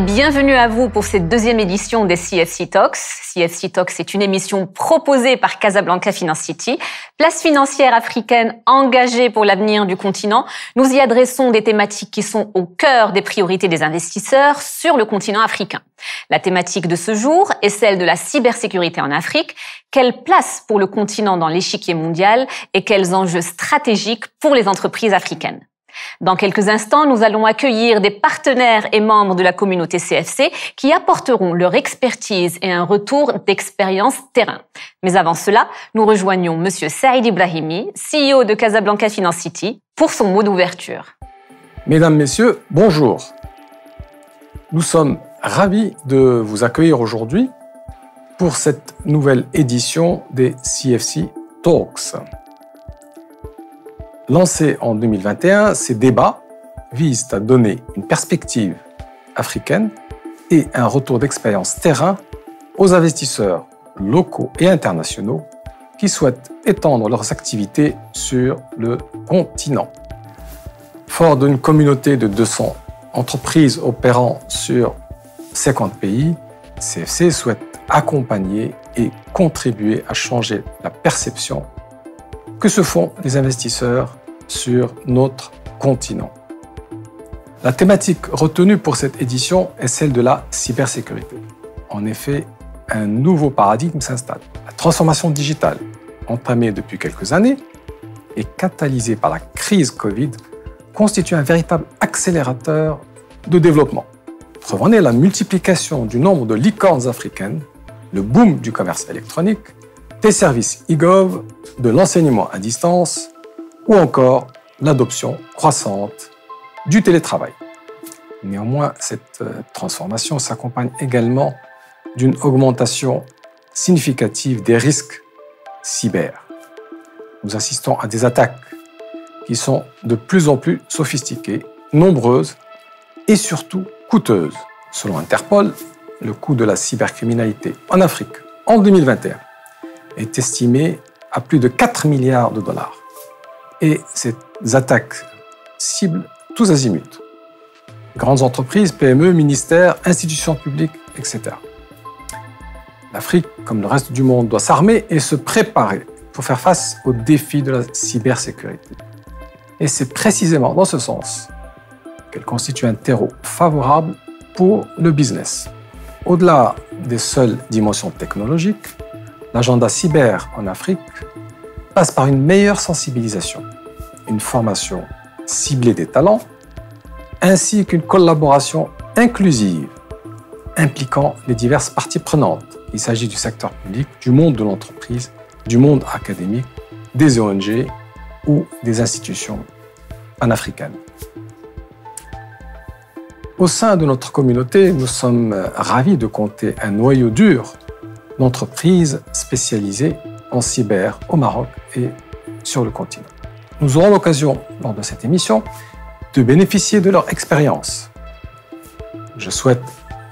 bienvenue à vous pour cette deuxième édition des CFC Talks. CFC Talks est une émission proposée par Casablanca Finance City, place financière africaine engagée pour l'avenir du continent. Nous y adressons des thématiques qui sont au cœur des priorités des investisseurs sur le continent africain. La thématique de ce jour est celle de la cybersécurité en Afrique. Quelle place pour le continent dans l'échiquier mondial et quels enjeux stratégiques pour les entreprises africaines dans quelques instants, nous allons accueillir des partenaires et membres de la communauté CFC qui apporteront leur expertise et un retour d'expérience terrain. Mais avant cela, nous rejoignons Monsieur Saïd Ibrahimi, CEO de Casablanca Finance City, pour son mot d'ouverture. Mesdames, Messieurs, bonjour. Nous sommes ravis de vous accueillir aujourd'hui pour cette nouvelle édition des CFC Talks lancé en 2021, ces débats visent à donner une perspective africaine et un retour d'expérience terrain aux investisseurs locaux et internationaux qui souhaitent étendre leurs activités sur le continent. Fort d'une communauté de 200 entreprises opérant sur 50 pays, CFC souhaite accompagner et contribuer à changer la perception que se font les investisseurs sur notre continent. La thématique retenue pour cette édition est celle de la cybersécurité. En effet, un nouveau paradigme s'installe. La transformation digitale, entamée depuis quelques années et catalysée par la crise Covid, constitue un véritable accélérateur de développement. Preuve la multiplication du nombre de licornes africaines, le boom du commerce électronique, des services e-gov de l'enseignement à distance ou encore l'adoption croissante du télétravail. Néanmoins, cette euh, transformation s'accompagne également d'une augmentation significative des risques cyber. Nous assistons à des attaques qui sont de plus en plus sophistiquées, nombreuses et surtout coûteuses. Selon Interpol, le coût de la cybercriminalité en Afrique en 2021 est estimé à plus de 4 milliards de dollars. Et ces attaques ciblent tous azimuts. Grandes entreprises, PME, ministères, institutions publiques, etc. L'Afrique, comme le reste du monde, doit s'armer et se préparer pour faire face aux défis de la cybersécurité. Et c'est précisément dans ce sens qu'elle constitue un terreau favorable pour le business. Au-delà des seules dimensions technologiques, l'agenda cyber en Afrique passe par une meilleure sensibilisation, une formation ciblée des talents, ainsi qu'une collaboration inclusive impliquant les diverses parties prenantes. Il s'agit du secteur public, du monde de l'entreprise, du monde académique, des ONG ou des institutions panafricaines. Au sein de notre communauté, nous sommes euh, ravis de compter un noyau dur d'entreprises spécialisées en cyber au Maroc et sur le continent. Nous aurons l'occasion, lors de cette émission, de bénéficier de leur expérience. Je souhaite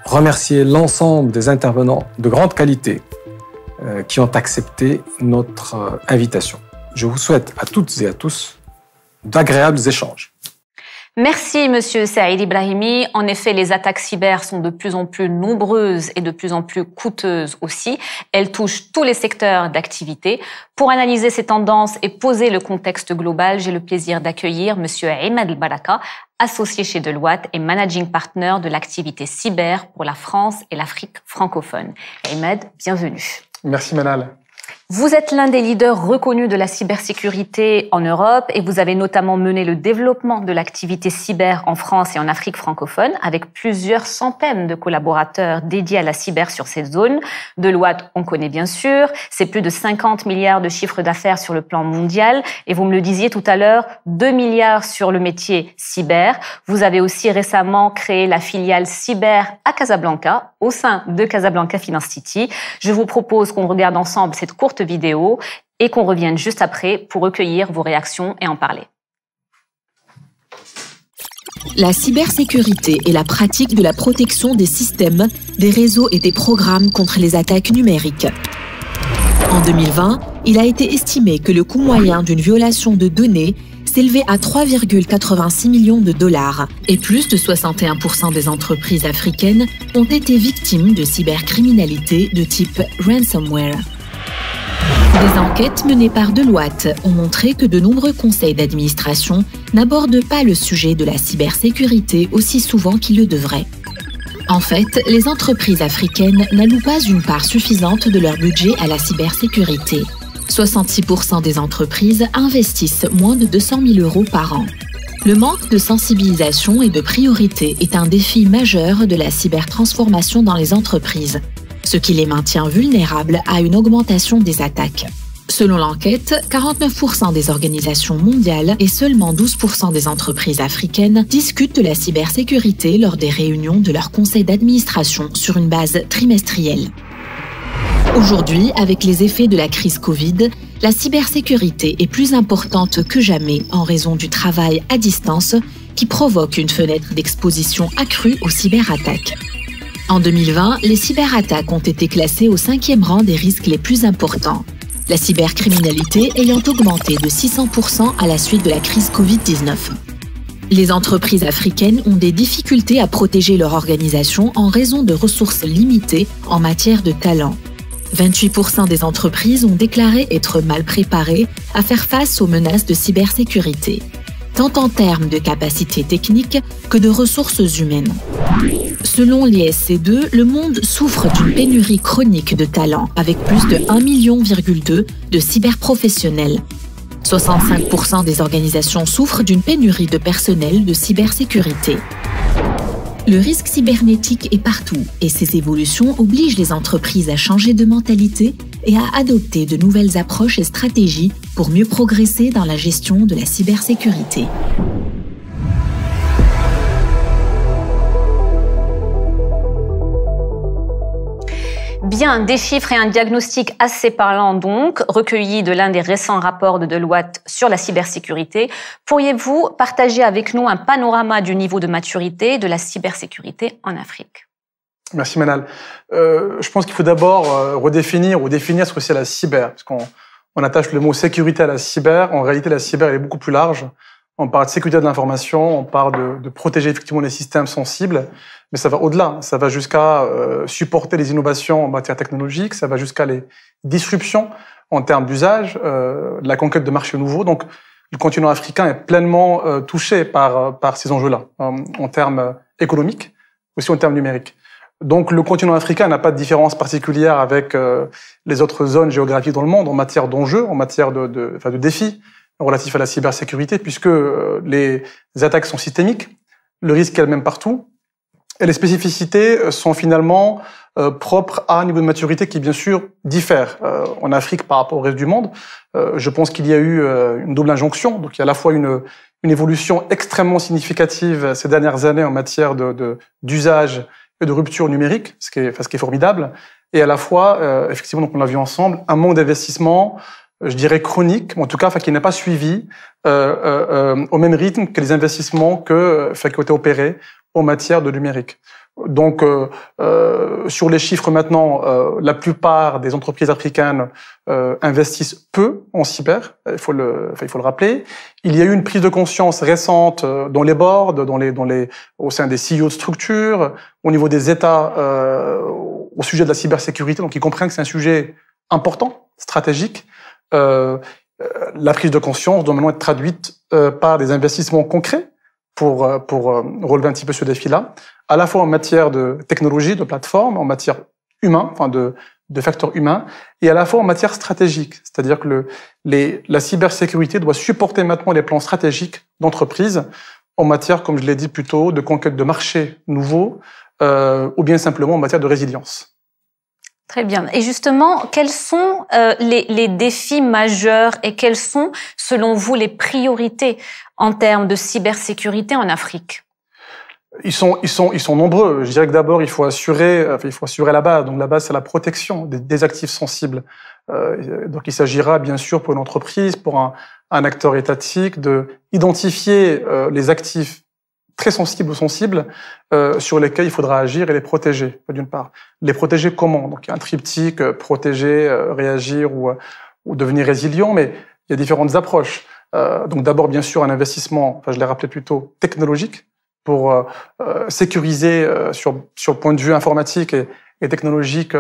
remercier l'ensemble des intervenants de grande qualité euh, qui ont accepté notre euh, invitation. Je vous souhaite à toutes et à tous d'agréables échanges. Merci, Monsieur Saïd Ibrahimi. En effet, les attaques cyber sont de plus en plus nombreuses et de plus en plus coûteuses aussi. Elles touchent tous les secteurs d'activité. Pour analyser ces tendances et poser le contexte global, j'ai le plaisir d'accueillir Monsieur Ahmed Baraka, associé chez Deloitte et managing partner de l'activité cyber pour la France et l'Afrique francophone. Ahmed, bienvenue. Merci, Manal. Vous êtes l'un des leaders reconnus de la cybersécurité en Europe et vous avez notamment mené le développement de l'activité cyber en France et en Afrique francophone avec plusieurs centaines de collaborateurs dédiés à la cyber sur cette zone. Deloitte, on connaît bien sûr, c'est plus de 50 milliards de chiffre d'affaires sur le plan mondial et vous me le disiez tout à l'heure, 2 milliards sur le métier cyber. Vous avez aussi récemment créé la filiale cyber à Casablanca au sein de Casablanca Finance City. Je vous propose qu'on regarde ensemble cette courte vidéo et qu'on revienne juste après pour recueillir vos réactions et en parler. La cybersécurité est la pratique de la protection des systèmes, des réseaux et des programmes contre les attaques numériques. En 2020, il a été estimé que le coût moyen d'une violation de données s'élevait à 3,86 millions de dollars et plus de 61% des entreprises africaines ont été victimes de cybercriminalité de type ransomware. Des enquêtes menées par Deloitte ont montré que de nombreux conseils d'administration n'abordent pas le sujet de la cybersécurité aussi souvent qu'ils le devraient. En fait, les entreprises africaines n'allouent pas une part suffisante de leur budget à la cybersécurité. 66% des entreprises investissent moins de 200 000 euros par an. Le manque de sensibilisation et de priorité est un défi majeur de la cybertransformation dans les entreprises, ce qui les maintient vulnérables à une augmentation des attaques. Selon l'enquête, 49% des organisations mondiales et seulement 12% des entreprises africaines discutent de la cybersécurité lors des réunions de leur conseil d'administration sur une base trimestrielle. Aujourd'hui, avec les effets de la crise Covid, la cybersécurité est plus importante que jamais en raison du travail à distance qui provoque une fenêtre d'exposition accrue aux cyberattaques. En 2020, les cyberattaques ont été classées au cinquième rang des risques les plus importants, la cybercriminalité ayant augmenté de 600% à la suite de la crise Covid-19. Les entreprises africaines ont des difficultés à protéger leur organisation en raison de ressources limitées en matière de talent. 28% des entreprises ont déclaré être mal préparées à faire face aux menaces de cybersécurité tant en termes de capacités techniques que de ressources humaines. Selon lisc 2 le monde souffre d'une pénurie chronique de talents, avec plus de 1,2 million de cyberprofessionnels. 65% des organisations souffrent d'une pénurie de personnel de cybersécurité. Le risque cybernétique est partout et ces évolutions obligent les entreprises à changer de mentalité et à adopter de nouvelles approches et stratégies pour mieux progresser dans la gestion de la cybersécurité. Bien, des chiffres et un diagnostic assez parlant donc, recueillis de l'un des récents rapports de Deloitte sur la cybersécurité. Pourriez-vous partager avec nous un panorama du niveau de maturité de la cybersécurité en Afrique Merci Manal. Euh, je pense qu'il faut d'abord euh, redéfinir ou définir ce que c'est la cyber, parce qu'on on attache le mot sécurité à la cyber. En réalité, la cyber est beaucoup plus large. On parle de sécurité de l'information, on parle de, de, protéger effectivement les systèmes sensibles, mais ça va au-delà. Ça va jusqu'à euh, supporter les innovations en matière technologique, ça va jusqu'à les disruptions en termes d'usage, euh, la conquête de marchés nouveaux. Donc, le continent africain est pleinement euh, touché par, euh, par ces enjeux-là, en termes économiques, aussi en termes numériques. Donc le continent africain n'a pas de différence particulière avec euh, les autres zones géographiques dans le monde en matière d'enjeux, en matière de, de, enfin, de défis relatifs à la cybersécurité, puisque euh, les attaques sont systémiques, le risque est le même partout, et les spécificités sont finalement euh, propres à un niveau de maturité qui, bien sûr, diffère en Afrique par rapport au reste du monde. je pense qu'il y a eu une double injonction, donc il y a à la fois une, une évolution extrêmement significative ces dernières années en matière d'usage de, de rupture numérique, ce qui est, formidable, et à la fois, euh, effectivement, donc on l'a vu ensemble, un manque d'investissement, euh, je dirais chronique, en tout cas, qui n'a pas suivi euh, au même rythme que les investissements que, qui ont été opérés en matière de numérique. Donc, euh, euh, sur les chiffres maintenant, euh, la plupart des entreprises africaines investissent peu en cyber. Il faut le, il faut le rappeler. Il y a eu une prise de conscience récente dans les boards, dans les, dans les, au sein des CEO de structures, au niveau des États, au sujet de la cybersécurité. Donc, ils comprennent que c'est un sujet important, stratégique. la prise de conscience doit maintenant être traduite par des investissements concrets pour, euh, pour euh, relever un petit peu ce défi-là, à la fois en matière de technologie, de plateforme, en matière humain, enfin de, de facteurs humains, et à la fois en matière stratégique. C'est-à-dire que le, les, la cybersécurité doit supporter maintenant les plans stratégiques d'entreprise en matière, comme je l'ai dit plus tôt, de conquête de marchés nouveaux, euh, ou bien simplement en matière de résilience. Très bien. Et justement, quels sont euh, les, défis majeurs et quelles sont, selon vous, les priorités en termes de cybersécurité en Afrique ils sont, ils, sont, ils sont nombreux. Je dirais que d'abord, il faut assurer, il faut assurer la base. Donc la base, c'est la protection des, actifs sensibles. Euh, donc il s'agira bien sûr pour une entreprise, pour un, acteur étatique, de identifier euh, les actifs très sensibles ou sensibles euh, sur lesquels il faudra agir et les protéger, d'une part. Les protéger comment Donc, il y a un triptyque, euh, protéger, euh, réagir ou, euh, ou, devenir résilient, mais il y a différentes approches. donc, d'abord, bien sûr, un investissement, enfin, je l'ai rappelé plus tôt, technologique, pour sécuriser sur, sur le point de vue informatique et, technologique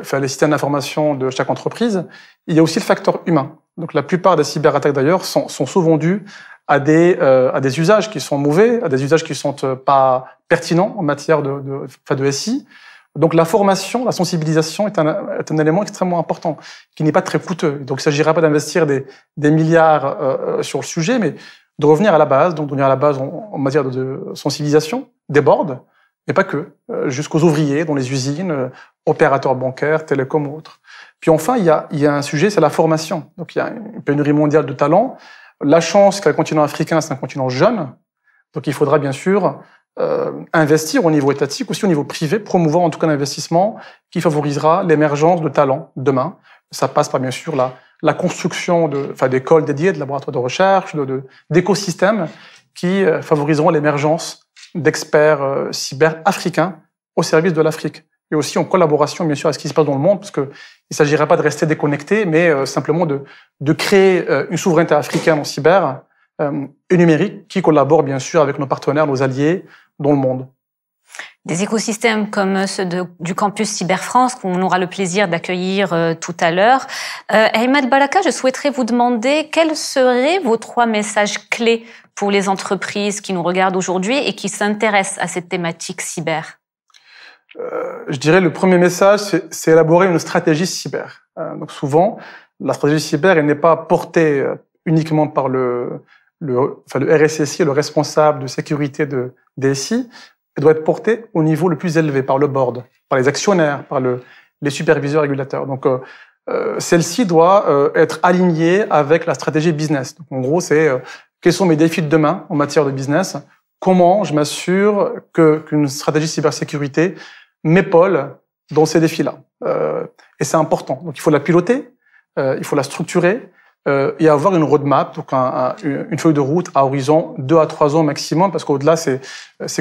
enfin, les systèmes d'information de chaque entreprise. Il y a aussi le facteur humain. Donc, la plupart des cyberattaques, d'ailleurs, sont, sont souvent dues à des, euh, des usages qui sont mauvais, à des usages qui sont euh, pas pertinents en matière de, de, de SI. Donc la formation, la sensibilisation est un, est un élément extrêmement important, qui n'est pas très coûteux. Donc il ne s'agira pas d'investir des, des milliards euh, euh, sur le sujet, mais de revenir à la base, donc de revenir à la base en, matière de, de, sensibilisation, des boards, mais pas que, euh, jusqu'aux ouvriers dans les usines, opérateurs bancaires, télécoms ou autres. Puis enfin, il y a, il y a un sujet, c'est la formation. Donc il y a une pénurie mondiale de talents. La chance, qu'un continent africain, c'est un continent jeune, donc il faudra bien sûr euh, investir au niveau étatique, aussi au niveau privé, promouvoir en tout cas l'investissement qui favorisera l'émergence de talents demain. Ça passe par bien sûr la, construction de, enfin, d'écoles dédiées, de laboratoires de recherche, de, d'écosystèmes qui euh, favoriseront l'émergence d'experts euh, cyber africains au service de l'Afrique mais aussi en collaboration, bien sûr, à ce qui se passe dans le monde, parce qu'il ne s'agirait pas de rester déconnecté, mais euh, simplement de, de créer euh, une souveraineté africaine en cyber euh, et numérique qui collabore, bien sûr, avec nos partenaires, nos alliés dans le monde. Des écosystèmes comme ceux du campus Cyber France, qu'on aura le plaisir d'accueillir tout à l'heure. Euh, Balaka, je souhaiterais vous demander quels seraient vos trois messages clés pour les entreprises qui nous regardent aujourd'hui et qui s'intéressent à cette thématique cyber euh, je dirais le premier message, c'est élaborer une stratégie cyber. Euh, donc souvent, la stratégie cyber, elle n'est pas portée euh, uniquement par le, le, enfin, le RSSI, le responsable de sécurité de DSI. Elle doit être portée au niveau le plus élevé, par le board, par les actionnaires, par le, les superviseurs régulateurs. Donc euh, celle-ci doit être alignée avec la stratégie business. Donc en gros, c'est quels sont mes défis de demain en matière de business Comment je m'assure qu'une stratégie cybersécurité m'épaule dans ces défis-là. Euh, et c'est important. Donc il faut la piloter, euh, il faut la structurer euh, et avoir une roadmap, donc une feuille de route à horizon 2 à 3 ans maximum, parce qu'au-delà, c'est,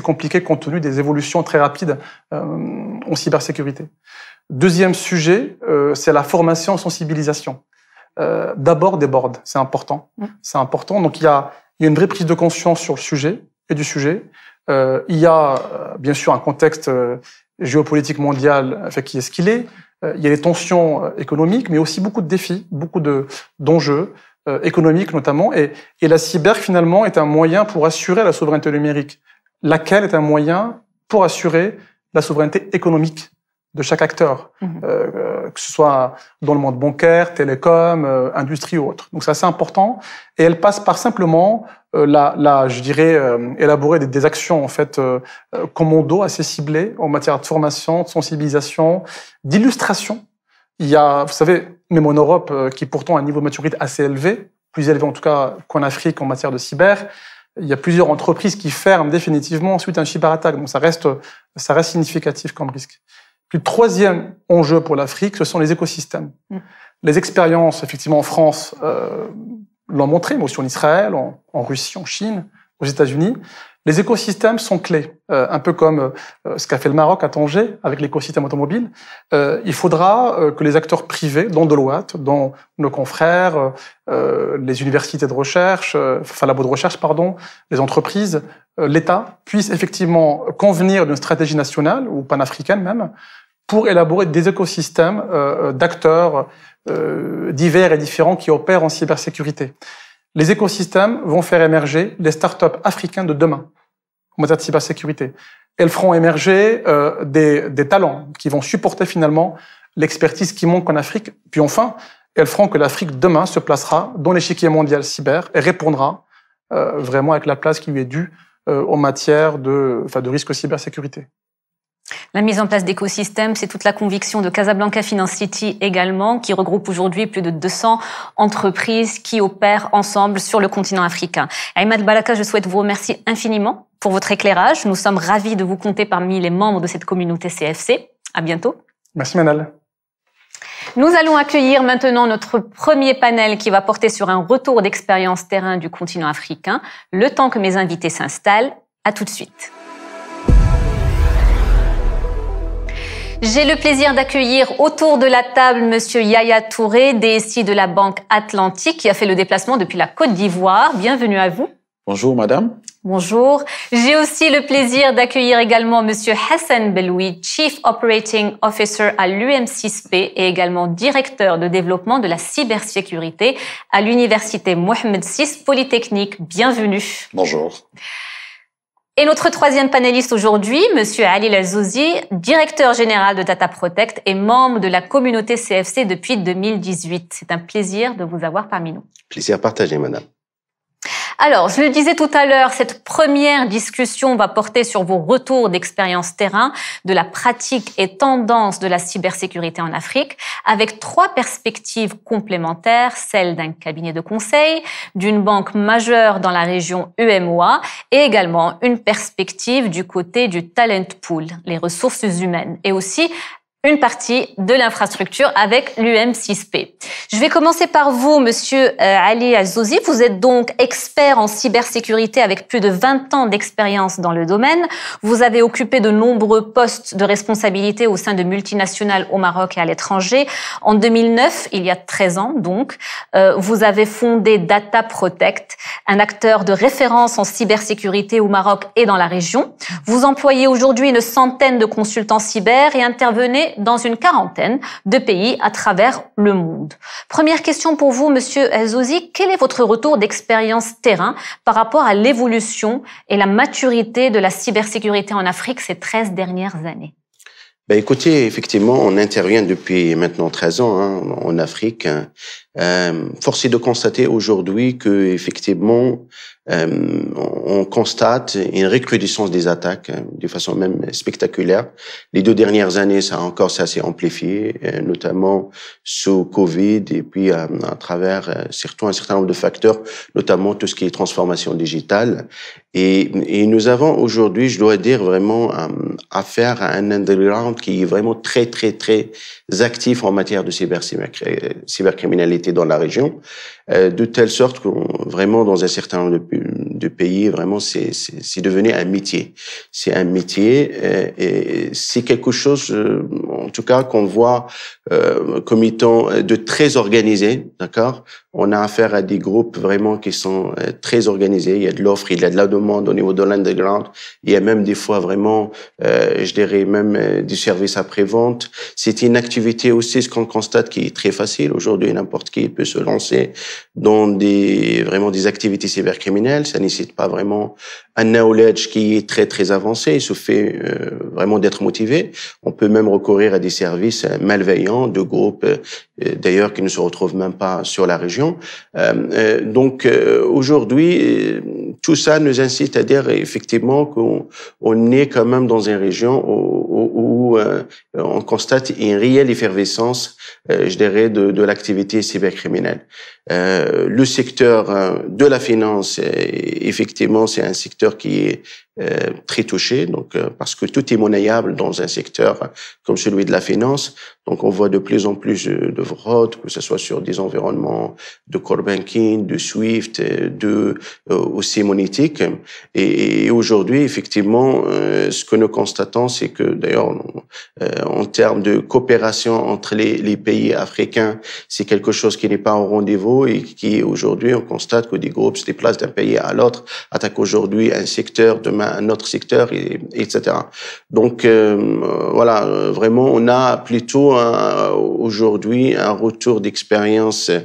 compliqué compte tenu des évolutions très rapides en cybersécurité. Deuxième sujet, c'est la formation, sensibilisation. d'abord des boards, c'est important. Mm. C'est important. Donc il y a, il y a une vraie prise de conscience sur le sujet et du sujet. il y a bien sûr un contexte géopolitique mondiale fait qui est ce qu'il est. Euh, il y a des tensions euh, économiques, mais aussi beaucoup de défis, beaucoup de d'enjeux euh, économiques notamment. Et, et la cyber, finalement, est un moyen pour assurer la souveraineté numérique, laquelle est un moyen pour assurer la souveraineté économique de chaque acteur, mhm. euh, euh, que ce soit dans le monde bancaire, télécom, euh, industrie ou autre. Donc c'est assez important. Et elle passe par simplement la, je dirais, élaborer des, actions en fait commando assez ciblées en matière de formation, de sensibilisation, d'illustration. Il y a, vous savez, même en Europe, qui pourtant a un niveau de maturité assez élevé, plus élevé en tout cas qu'en Afrique en matière de cyber, il y a plusieurs entreprises qui ferment définitivement suite à un cyberattaque. Donc ça reste, ça reste significatif comme risque le troisième enjeu pour l'Afrique, ce sont les écosystèmes. Mm. Les expériences, effectivement, en France euh, l'ont montré, mais aussi en Israël, en, Russie, en Chine, aux États-Unis. Les écosystèmes sont clés, euh, un peu comme euh, ce qu'a fait le Maroc à Tanger avec l'écosystème automobile. Euh, il faudra euh, que les acteurs privés, dont Deloitte, dont nos confrères, les universités de recherche, enfin laboratoires de recherche, pardon, les entreprises, l'État, puissent effectivement convenir d'une stratégie nationale ou panafricaine même pour élaborer des écosystèmes euh, euh, d'acteurs euh, divers et différents qui opèrent en cybersécurité. Les écosystèmes vont faire émerger les startups africains de demain en matière de cybersécurité. Elles feront émerger euh, des, des, talents qui vont supporter finalement l'expertise qui manque en Afrique. Puis enfin, elles feront que l'Afrique demain se placera dans l'échiquier mondial cyber et répondra euh, vraiment avec la place qui lui est due euh, en matière de, enfin, de risque cybersécurité. La mise en place d'écosystèmes, c'est toute la conviction de Casablanca Finance City également, qui regroupe aujourd'hui plus de 200 entreprises qui opèrent ensemble sur le continent africain. Ahmed Balaka, je souhaite vous remercier infiniment pour votre éclairage. Nous sommes ravis de vous compter parmi les membres de cette communauté CFC. À bientôt. Merci, Manal. Nous allons accueillir maintenant notre premier panel qui va porter sur un retour d'expérience terrain du continent africain. Le temps que mes invités s'installent, à tout de suite. J'ai le plaisir d'accueillir autour de la table Monsieur Yaya Touré, DSI de la Banque Atlantique, qui a fait le déplacement depuis la Côte d'Ivoire. Bienvenue à vous. Bonjour, madame. Bonjour. J'ai aussi le plaisir d'accueillir également Monsieur Hassan Beloui, Chief Operating Officer à l'UM6P et également directeur de développement de la cybersécurité à l'Université Mohamed VI Polytechnique. Bienvenue. Bonjour. Et notre troisième panéliste aujourd'hui, Monsieur Ali Lazouzi, directeur général de Data Protect et membre de la communauté CFC depuis 2018. C'est un plaisir de vous avoir parmi nous. Plaisir partagé, madame. Alors, je le disais tout à l'heure, cette première discussion va porter sur vos retours d'expérience terrain de la pratique et tendance de la cybersécurité en Afrique, avec trois perspectives complémentaires, celle d'un cabinet de conseil, d'une banque majeure dans la région UMOA e et également une perspective du côté du talent pool, les ressources humaines, et aussi une partie de l'infrastructure avec l'UM6P. Je vais commencer par vous, monsieur euh, Ali Azouzi. Vous êtes donc expert en cybersécurité avec plus de 20 ans d'expérience dans le domaine. Vous avez occupé de nombreux postes de responsabilité au sein de multinationales au Maroc et à l'étranger. En 2009, il y a 13 ans donc, euh, vous avez fondé Data Protect, un acteur de référence en cybersécurité au Maroc et dans la région. Vous employez aujourd'hui une centaine de consultants cyber et intervenez dans une quarantaine de pays à travers le monde. Première question pour vous, Monsieur Zouzi, quel est votre retour d'expérience terrain par rapport à l'évolution et la maturité de la cybersécurité en Afrique ces 13 dernières années ben écoutez, effectivement, on intervient depuis maintenant 13 ans hein, en Afrique. Hein. Euh, force est de constater aujourd'hui que effectivement, euh, on constate une recrudescence des attaques euh, de façon même spectaculaire. Les deux dernières années, ça encore, ça s'est amplifié, euh, notamment sous Covid et puis à travers surtout un certain nombre de facteurs, notamment tout ce qui est transformation digitale. Et, et nous avons aujourd'hui, je dois dire vraiment, affaire à un underground qui est vraiment très très très actifs en matière de cybercriminalité dans la région, euh, de telle sorte que vraiment dans un certain nombre de, pays, vraiment c'est devenu un métier. C'est un métier euh, et c'est quelque chose, euh, en tout cas, qu'on voit comme étant de très organisé, d'accord, on a affaire à des groupes vraiment qui sont euh, très organisés. Il y a de l'offre, il y a de la demande au niveau de l'underground. Il y a même des fois vraiment, euh, je dirais même euh, du service après-vente. C'est une activité aussi, ce qu'on constate, qui est très facile. Aujourd'hui, n'importe qui peut se lancer dans des vraiment des activités cybercriminelles. Ça nécessite pas vraiment un knowledge qui est très très avancé. Il suffit euh, vraiment d'être motivé. On peut même recourir à des services malveillants de groupes d'ailleurs qui ne se retrouvent même pas sur la région euh, euh, donc euh, aujourd'hui, tout ça nous incite à dire effectivement qu'on on est quand même dans une région où, on constate une réelle effervescence, je dirais, de, de l'activité cybercriminelle. Euh, le secteur de la finance, effectivement, c'est un secteur qui est très touché, donc parce que tout est monnayable dans un secteur comme celui de la finance. Donc, on voit de plus en plus euh, de fraudes, que ce soit sur des environnements de core banking, de SWIFT, euh, de euh, aussi monétique. Et, aujourd'hui, effectivement, ce que nous constatons, c'est que d'ailleurs, en termes de coopération entre les, pays africains, c'est quelque chose qui n'est pas au rendez-vous et qui aujourd'hui, on constate que des groupes se déplacent d'un pays à l'autre, attaquent aujourd'hui un secteur, demain un autre secteur, et, etc. Donc, voilà, vraiment, on a plutôt euh, aujourd'hui un retour d'expérience euh,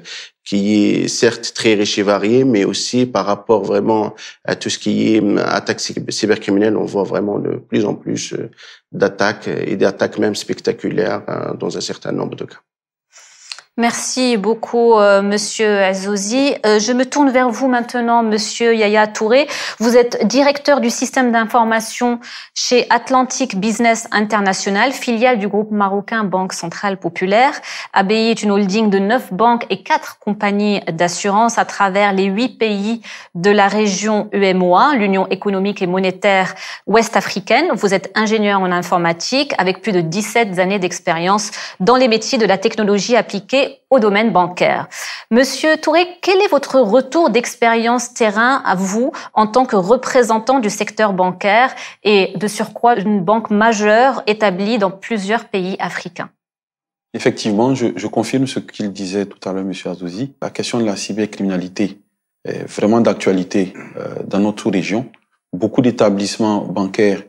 qui est certes très riche et varié, mais aussi par rapport vraiment à tout ce qui est hum, attaque cybercriminelle, on voit vraiment de plus en plus euh, d'attaques et d'attaques même spectaculaires dans un certain nombre de cas. Merci beaucoup, euh, Monsieur Azouzi. Euh, je me tourne vers vous maintenant, Monsieur Yaya Touré. Vous êtes directeur du système d'information chez Atlantic Business International, filiale du groupe marocain Banque Centrale Populaire. ABI est une holding de neuf banques et quatre compagnies d'assurance à travers les huit pays de la région UMOA, e l'Union économique et monétaire ouest-africaine. Vous êtes ingénieur en informatique avec plus de 17 années d'expérience dans les métiers de la technologie appliquée au domaine bancaire. Monsieur Touré, quel est votre retour d'expérience terrain à vous en tant que représentant du secteur bancaire et de surcroît d'une banque majeure établie dans plusieurs pays africains Effectivement, je, confirme ce qu'il disait tout à l'heure, Monsieur Azouzi. La question de la cybercriminalité est vraiment d'actualité euh, dans notre région. Beaucoup d'établissements bancaires,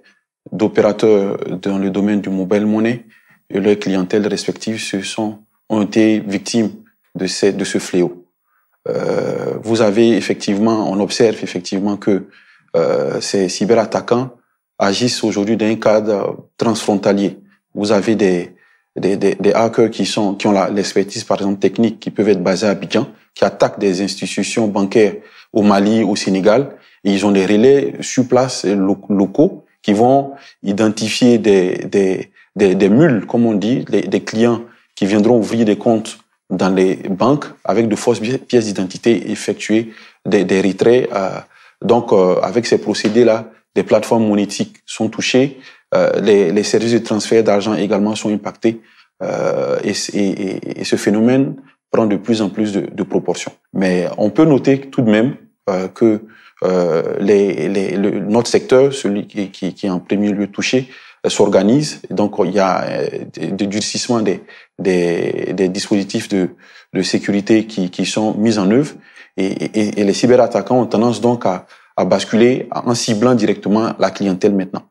d'opérateurs dans le domaine du mobile money et leur clientèle respective se sont ont été victimes de, ces, de ce fléau. Euh, vous avez effectivement, on observe effectivement que euh, ces cyberattaquants agissent aujourd'hui dans un cadre transfrontalier. Vous avez des, des, des, hackers qui, sont, qui ont l'expertise, par exemple, technique, qui peuvent être basés à Abidjan, qui attaquent des institutions bancaires au Mali, au Sénégal. Et ils ont des relais sur place euh, locaux qui vont identifier des, des, des, des mules, comme on dit, des clients qui viendront ouvrir des comptes dans les banques avec de fausses pièces d'identité effectuées des, des retraits. Euh, donc, euh, avec ces procédés-là, des plateformes monétiques sont touchées, euh, les, les, services de transfert d'argent également sont impactés, et, et, et, ce phénomène prend de plus en plus de, de proportions. Mais on peut noter tout de même que les, les, le, notre secteur, celui qui, qui, qui, est en premier lieu touché, euh, s'organisent. Donc, il y a euh, des durcissements des, des, dispositifs de, de sécurité qui, qui sont mis en œuvre. Et, et, les cyberattaquants ont tendance donc à, à basculer en ciblant directement la clientèle maintenant,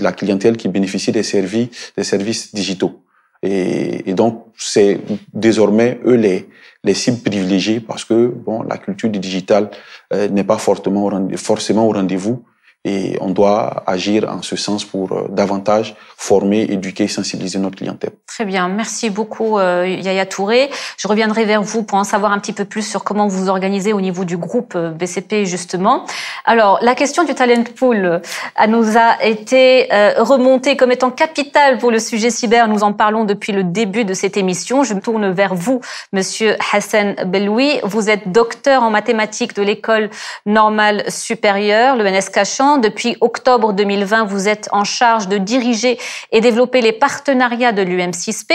la clientèle qui bénéficie des services, des services digitaux. Et, donc, c'est désormais eux les, les cibles privilégiées parce que bon, la culture du digital euh, n'est pas fortement forcément au rendez-vous et on doit agir en ce sens pour euh, davantage former, éduquer, sensibiliser notre clientèle. Très bien. Merci beaucoup, euh, Yaya Touré. Je reviendrai vers vous pour en savoir un petit peu plus sur comment vous vous organisez au niveau du groupe euh, BCP, justement. Alors, la question du talent pool nous a été remontée comme étant capitale pour le sujet cyber. Nous en parlons depuis le début de cette émission. Je me tourne vers vous, monsieur Hassan Beloui. Vous êtes docteur en mathématiques de l'école normale supérieure, le NSK Champ depuis octobre 2020, vous êtes en charge de diriger et développer les partenariats de l'UM6P.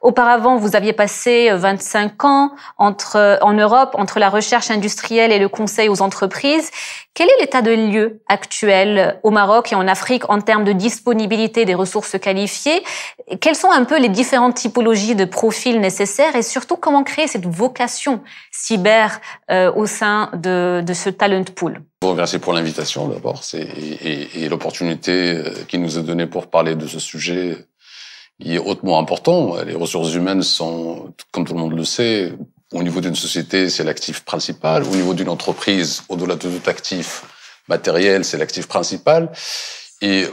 Auparavant, vous aviez passé 25 euh, ans entre, euh, en Europe entre la recherche industrielle et le conseil aux entreprises. Quel est l'état de lieu actuel euh, au Maroc et en Afrique en termes de disponibilité des ressources qualifiées Quelles sont un peu les différentes typologies de profils nécessaires et surtout comment créer cette vocation cyber au sein de, de ce talent pool vous remercier pour l'invitation d'abord et, et, et l'opportunité euh, qui nous est donnée pour parler de ce sujet qui est hautement important. Les ressources humaines sont, comme tout le monde le sait, au niveau d'une société, c'est l'actif principal. Au niveau d'une entreprise, au-delà de tout actif matériel, c'est l'actif principal. Et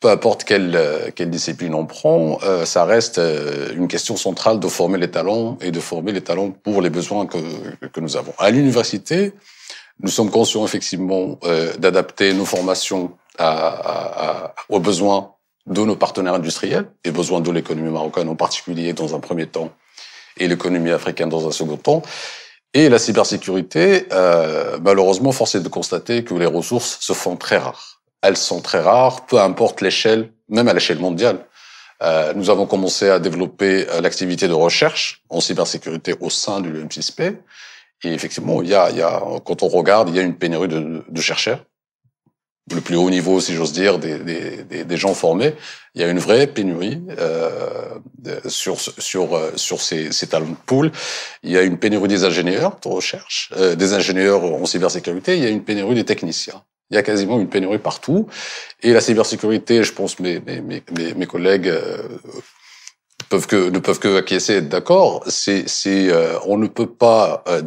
peu importe quelle, quelle discipline on prend, euh, ça reste euh, une question centrale de former les talents et de former les talents pour les besoins que, que nous avons. À l'université, nous sommes conscients effectivement euh, d'adapter nos formations à, aux besoins de nos partenaires industriels et besoins de l'économie marocaine en particulier dans un premier temps et l'économie africaine dans un second temps. Et la cybersécurité, euh, malheureusement, force est de constater que les ressources se font très rares. Elles sont très rares, peu importe l'échelle, même à l'échelle mondiale. Euh, nous avons commencé à développer l'activité de recherche en cybersécurité au sein du M6P. Et effectivement, il y a, quand on regarde, il y a une pénurie de, de chercheurs. Le plus haut niveau, si j'ose dire, des, des, des, gens formés, il y a une vraie pénurie euh, sur sur euh, sur ces, ces talents de poule Il y a une pénurie des ingénieurs de recherche, euh, des ingénieurs en cybersécurité. Il y a une pénurie des techniciens. Il y a quasiment une pénurie partout. Et la cybersécurité, je pense, mes, mes, mes, mes collègues euh, que, ne peuvent que acquiescer et être d'accord, c'est, euh, on ne peut pas euh,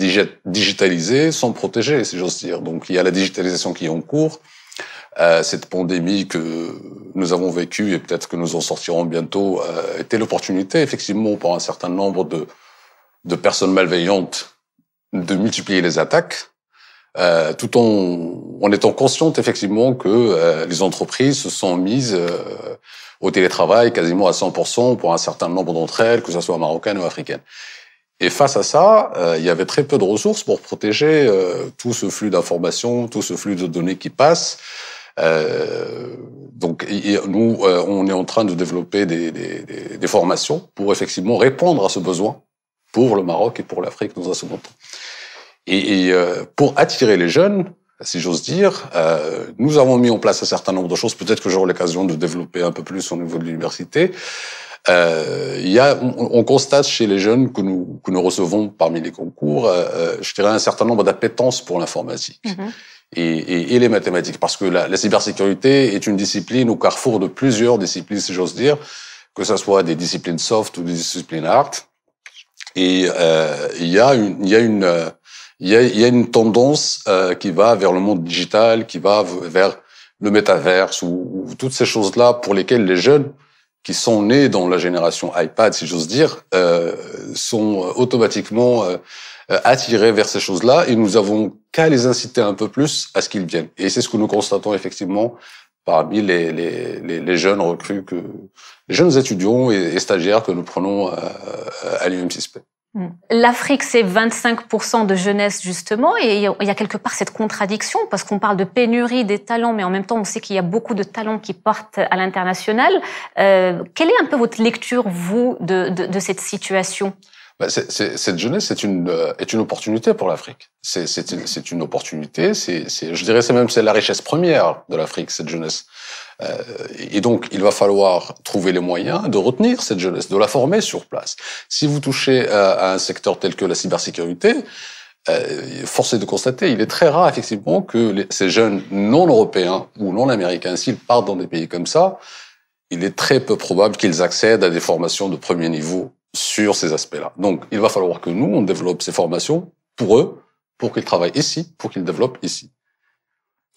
digitaliser sans protéger, si j'ose dire. Donc il y a la digitalisation qui est en cours, euh, cette pandémie que nous avons vécue et peut-être que nous en sortirons bientôt était l'opportunité, effectivement, pour un certain nombre de, personnes malveillantes de multiplier les attaques, tout en, étant consciente effectivement que les entreprises se sont mises au télétravail quasiment à 100% pour un certain nombre d'entre elles, que ce soit marocaines ou africaines. Et face à ça, euh, il y avait très peu de ressources pour protéger euh, tout ce flux d'informations, tout ce flux de données qui passe. Euh, donc, nous, on est en train de développer des, formations pour effectivement répondre à ce besoin pour le Maroc et pour l'Afrique dans un second temps. et pour attirer les jeunes, si j'ose dire. Euh, nous avons mis en place un certain nombre de choses. Peut-être que j'aurai l'occasion de développer un peu plus au niveau de l'université. Euh, y a, on, constate chez les jeunes que nous, que nous recevons parmi les concours, euh, euh je dirais, un certain nombre d'appétences pour l'informatique. Mm-hmm. et, et, et, les mathématiques, parce que la, la, cybersécurité est une discipline au carrefour de plusieurs disciplines, si j'ose dire, que ce soit des disciplines soft ou des disciplines art. Et euh, il y a une, y a une euh, il y a, y a une tendance euh, qui va vers le monde digital, qui va vers le métaverse ou, toutes ces choses-là pour lesquelles les jeunes qui sont nés dans la génération iPad, si j'ose dire, euh, sont euh, automatiquement euh, euh, attirés vers ces choses-là et nous avons qu'à les inciter un peu plus à ce qu'ils viennent. Et c'est ce que nous constatons effectivement parmi les, les, les, jeunes recrues, que, les jeunes étudiants et, stagiaires que nous prenons à, à l'UM6P. Mm. L'Afrique, c'est 25% de jeunesse, justement, et il y a quelque part cette contradiction, parce qu'on parle de pénurie des talents, mais en même temps, on sait qu'il y a beaucoup de talents qui partent à l'international. Euh, quelle est un peu votre lecture, vous, de, cette situation bah, cette jeunesse euh, est une, opportunité pour l'Afrique. C'est une, opportunité. C'est je dirais c'est même c'est la richesse première de l'Afrique cette jeunesse. Euh, et donc, il va falloir trouver les moyens de retenir cette jeunesse, de la former sur place. Si vous touchez euh, à un secteur tel que la cybersécurité, euh, force est de constater, il est très rare effectivement que ces jeunes non européens ou non américains, s'ils partent dans des pays comme ça, il est très peu probable qu'ils accèdent à des formations de premier niveau sur ces aspects-là. Donc, il va falloir que nous, on développe ces formations pour eux, pour qu'ils travaillent ici, pour qu'ils développent ici.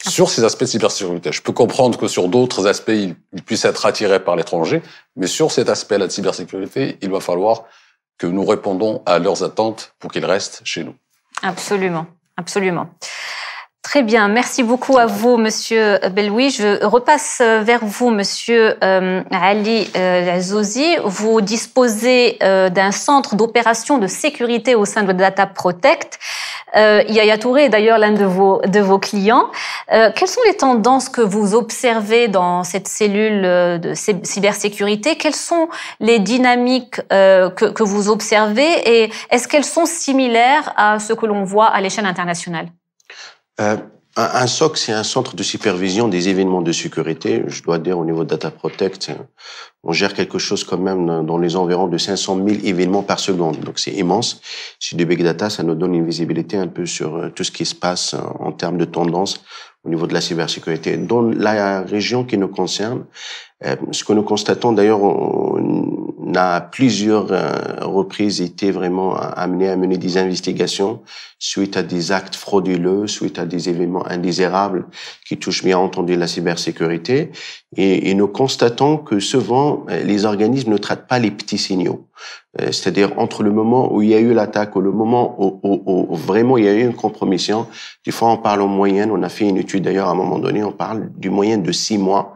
Ah. sur ces aspects de cybersécurité. Je peux comprendre que sur d'autres aspects, ils puissent être attirés par l'étranger, mais sur cet aspect-là de cybersécurité, il va falloir que nous répondons à leurs attentes pour qu'ils restent chez nous. Absolument, absolument. Très bien, merci beaucoup à vous, Monsieur Beloui. Je repasse euh, vers vous, Monsieur euh, Ali euh, Vous disposez euh, d'un centre d'opération de sécurité au sein de Data Protect euh, Yaya Touré est d'ailleurs l'un de vos, de vos clients. Euh, quelles sont les tendances que vous observez dans cette cellule euh, de cybersécurité Quelles sont les dynamiques euh, que, vous observez et est-ce qu'elles sont similaires à ce que l'on voit à l'échelle internationale un, SOC, c'est un centre de supervision des événements de sécurité. Je dois dire, au niveau de Data Protect, on gère quelque chose quand même dans les environs de 500 000 événements par seconde. Donc c'est immense. C'est du big data, ça nous donne une visibilité un peu sur euh, tout ce qui se passe euh, en termes de tendance au niveau de la cybersécurité. Dans la région qui nous concerne, euh, ce que nous constatons d'ailleurs a plusieurs euh, reprises été vraiment euh, amené à mener des investigations suite à des actes frauduleux, suite à des événements indésirables qui touchent bien entendu la cybersécurité. Et, nous constatons que souvent, euh, les organismes ne traitent pas les petits signaux. C'est-à-dire entre le moment où il y a eu l'attaque ou le moment où, où, vraiment il y a eu une compromission, des fois on parle en moyenne, on a fait une étude d'ailleurs à un moment donné, on parle du moyen de six mois.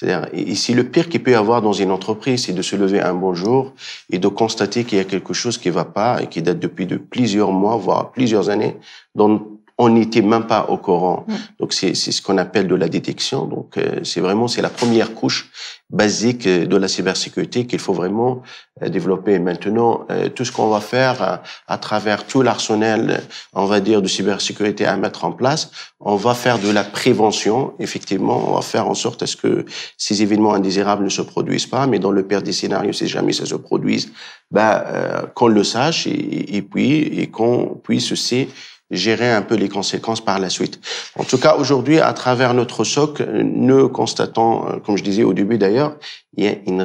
C'est-à-dire, ici, le pire qu'il peut y avoir dans une entreprise, c'est de se lever un bonjour et de constater qu'il y a quelque chose qui ne va pas et qui date depuis de plusieurs mois, voire plusieurs années, dans on n'était même pas au courant. Mm. Donc c'est ce qu'on appelle de la détection. Donc euh, c'est vraiment c'est la première couche basique euh, de la cybersécurité qu'il faut vraiment euh, développer. Maintenant, tout ce qu'on va faire à, travers tout l'arsenal, on va dire, de cybersécurité à mettre en place, on va faire de la prévention. Effectivement, on va faire en sorte à ce que ces événements indésirables ne se produisent pas. Mais dans le pire des scénarios, si jamais ça se produise, bah, qu'on le sache et, puis et qu'on puisse aussi gérer un peu les conséquences par la suite. En tout cas, aujourd'hui, à travers notre SOC, nous constatons, euh, comme je disais au début d'ailleurs, il y a une,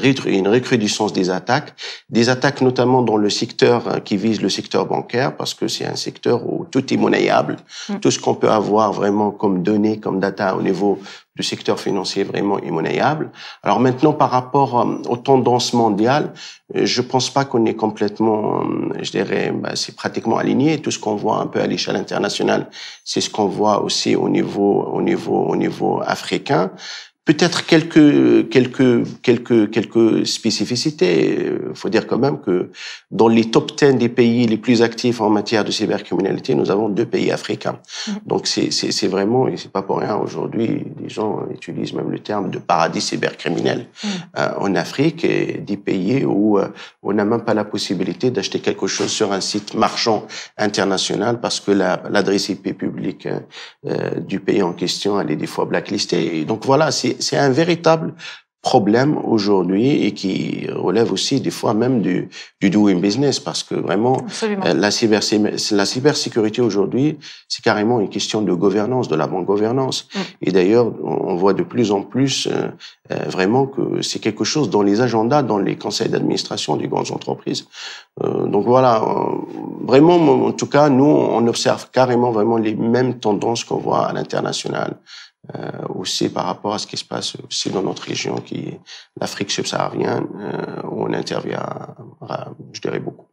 recrudescence des attaques, des attaques notamment dans le secteur euh, qui vise le secteur bancaire, parce que c'est un secteur où tout est monnayable, mm. tout ce qu'on peut avoir vraiment comme données, comme data au niveau du secteur financier vraiment est monnayable. Alors maintenant, par rapport euh, aux tendances mondiales, euh, je pense pas qu'on est complètement, je dirais, bah, c'est pratiquement aligné. Tout ce qu'on voit un peu à l'échelle internationale, c'est ce qu'on voit aussi au niveau, au niveau, au niveau africain. Peut-être quelques quelques quelques quelques spécificités. Il euh, faut dire quand même que dans les top 10 des pays les plus actifs en matière de cybercriminalité, nous avons deux pays africains. Mm-hmm. Donc c'est c'est c'est vraiment et c'est pas pour rien aujourd'hui les gens utilisent même le terme de paradis cybercriminel mm. euh, en Afrique et des pays où euh, on n'a même pas la possibilité d'acheter quelque chose sur un site marchand international parce que l'adresse IP publique du pays en question elle est des fois blacklistée. donc voilà c'est c'est un véritable problème aujourd'hui et qui relève aussi des fois même du, du doing business parce que vraiment euh, la, cybersécurité aujourd'hui, c'est carrément une question de gouvernance, de la bonne gouvernance. Mm. Et d'ailleurs, on voit de plus en plus euh, euh, vraiment que c'est quelque chose dans les agendas, dans les conseils d'administration des grandes entreprises. donc voilà, vraiment, en tout cas, nous, on observe carrément vraiment les mêmes tendances qu'on voit à l'international. Euh, aussi par rapport à ce qui se passe aussi dans notre région, qui est l'Afrique subsaharienne, euh, où on intervient, euh, je dirais, beaucoup.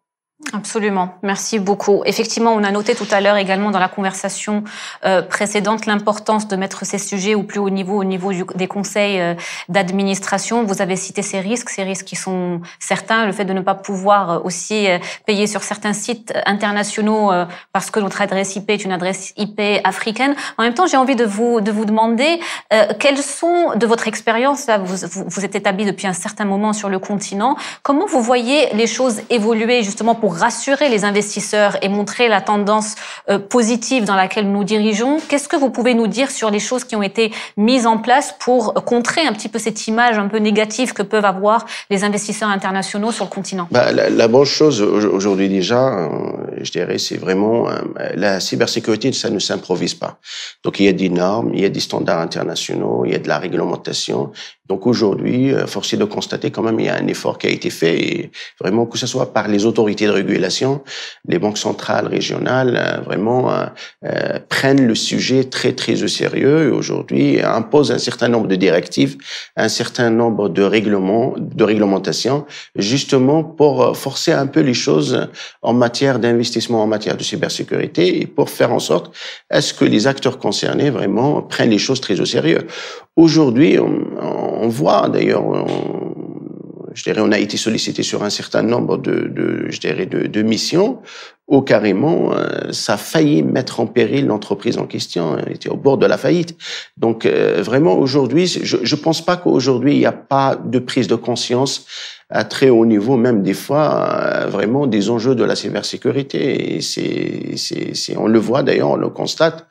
Absolument, merci beaucoup. Effectivement, on a noté tout à l'heure également dans la conversation euh, précédente l'importance de mettre ces sujets au plus haut niveau, au niveau des conseils euh, d'administration. Vous avez cité ces risques, ces risques qui sont certains, le fait de ne pas pouvoir euh, aussi payer sur certains sites internationaux parce que notre adresse IP est une adresse IP africaine. En même temps, j'ai envie de vous de vous demander quels sont de votre expérience vous, vous vous êtes établi depuis un certain moment sur le continent. Comment vous voyez les choses évoluer justement pour rassurer les investisseurs et montrer la tendance euh, positive dans laquelle nous dirigeons. Qu'est-ce que vous pouvez nous dire sur les choses qui ont été mises en place pour contrer un petit peu cette image un peu négative que peuvent avoir les investisseurs internationaux sur le continent bah, la, la, bonne chose aujourd'hui déjà, euh, je dirais, c'est vraiment euh, la cybersécurité, ça ne s'improvise pas. Donc il y a des normes, il y a des standards internationaux, il y a de la réglementation, donc aujourd'hui, euh, force est de constater quand même il y a un effort qui a été fait et vraiment que ce soit par les autorités de régulation, les banques centrales régionales euh, vraiment euh, euh, prennent le sujet très très au sérieux et aujourd'hui imposent un certain nombre de directives, un certain nombre de règlements, de réglementations justement pour forcer un peu les choses en matière d'investissement, en matière de cybersécurité et pour faire en sorte est ce que les acteurs concernés vraiment prennent les choses très au sérieux. Aujourd'hui, on on voit d'ailleurs, je dirais, on a été sollicité sur un certain nombre de, de je dirais, de, missions où carrément euh, ça a failli mettre en péril l'entreprise en question, elle était au bord de la faillite. Donc euh, vraiment aujourd'hui, je ne pense pas qu'aujourd'hui il n'y a pas de prise de conscience à très haut niveau, même des fois, euh, vraiment des enjeux de la cybersécurité. Et c'est, on le voit d'ailleurs, on le constate.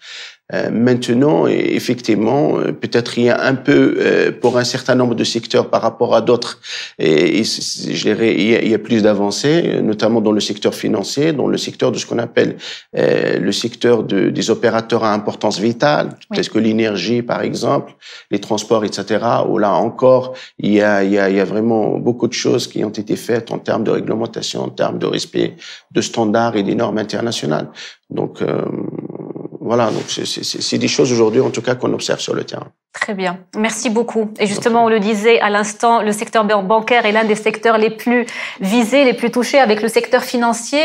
Euh, maintenant, effectivement, euh, peut-être il y a un peu euh, pour un certain nombre de secteurs par rapport à d'autres, et, je dirais, il y a plus d'avancées, notamment dans le secteur financier, dans le secteur de ce qu'on appelle le secteur de, des opérateurs à importance vitale, oui. tels que l'énergie, par exemple, les transports, etc. Où là encore, il y, a, il, y a, il y a vraiment beaucoup de choses qui ont été faites en termes de réglementation, en termes de respect de standards et des normes internationales. Donc, voilà, donc c'est des choses aujourd'hui, en tout cas, qu'on observe sur le terrain. Très bien, merci beaucoup. Et justement, on le disait à l'instant, le secteur bancaire est l'un des secteurs les plus visés, les plus touchés avec le secteur financier.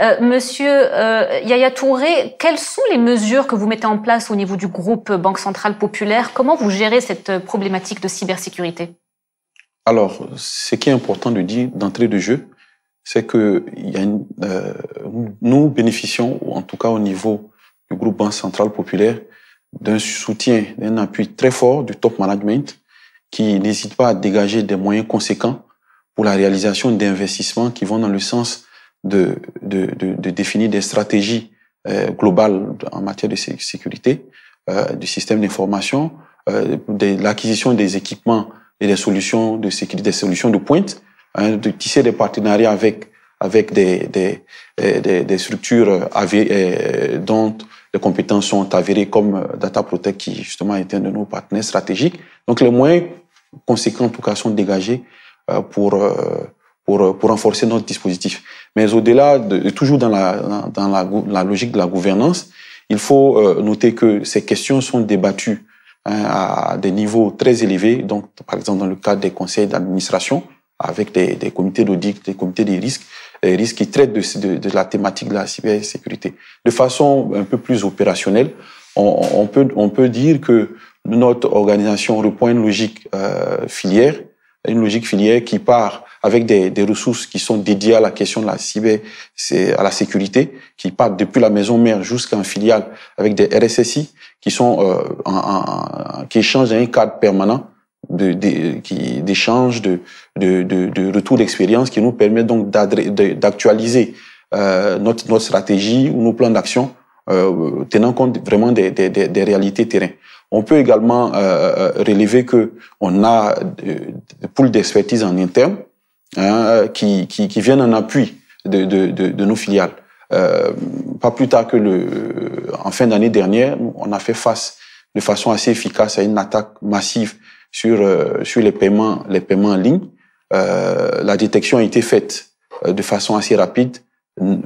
Euh, monsieur euh, Yaya Touré, quelles sont les mesures que vous mettez en place au niveau du groupe Banque Centrale Populaire Comment vous gérez cette problématique de cybersécurité Alors, ce qui est important de dire d'entrée de jeu, c'est que y a une, euh, nous bénéficions, ou en tout cas au niveau du groupe Banque Centrale Populaire, d'un soutien, d'un appui très fort du top management qui n'hésite pas à dégager des moyens conséquents pour la réalisation d'investissements qui vont dans le sens de, de, de, de définir des stratégies euh, globales en matière de sécurité, euh, du système d'information, euh, de l'acquisition des équipements et des solutions de sécurité, des solutions de pointe, hein, de tisser des partenariats avec avec des, des, euh, des, des structures euh, euh, dont les compétences sont avérées comme euh, Data Protect, qui justement est un de nos partenaires stratégiques. Donc les moyens conséquents, en tout cas, sont dégagés euh, pour euh, pour, pour renforcer notre dispositif. Mais au-delà, de, toujours dans, la, dans la, la, logique de la gouvernance, il faut noter que ces questions sont débattues hein, à des niveaux très élevés. Donc, par exemple, dans le cadre des conseils d'administration, avec des, des comités d'audit, des comités des risques, euh, risques qui traitent de, de, de, la thématique de la cybersécurité. De façon un peu plus opérationnelle, on, on peut, on peut dire que notre organisation reprend une logique euh, filière, une logique filière qui part avec des, des, ressources qui sont dédiées à la question de la cyber, à la sécurité, qui partent depuis la maison mère jusqu'en filiale avec des RSSI qui sont euh, en, en, qui échangent un cadre permanent d'échanges, de, de, de, de, retour d'expérience qui nous permet donc d'actualiser euh, notre, notre stratégie ou nos plans d'action euh, tenant compte vraiment des, des, des, réalités terrain. On peut également euh, euh relever que on a euh, des poules d'expertise en interne hein, qui, qui, qui, viennent en appui de, de, de, de nos filiales. Euh, pas plus tard que le, en fin d'année dernière, on a fait face de façon assez efficace à une attaque massive sur, euh, sur les, paiements, les paiements en ligne, euh, la détection a été faite euh, de façon assez rapide. Euh,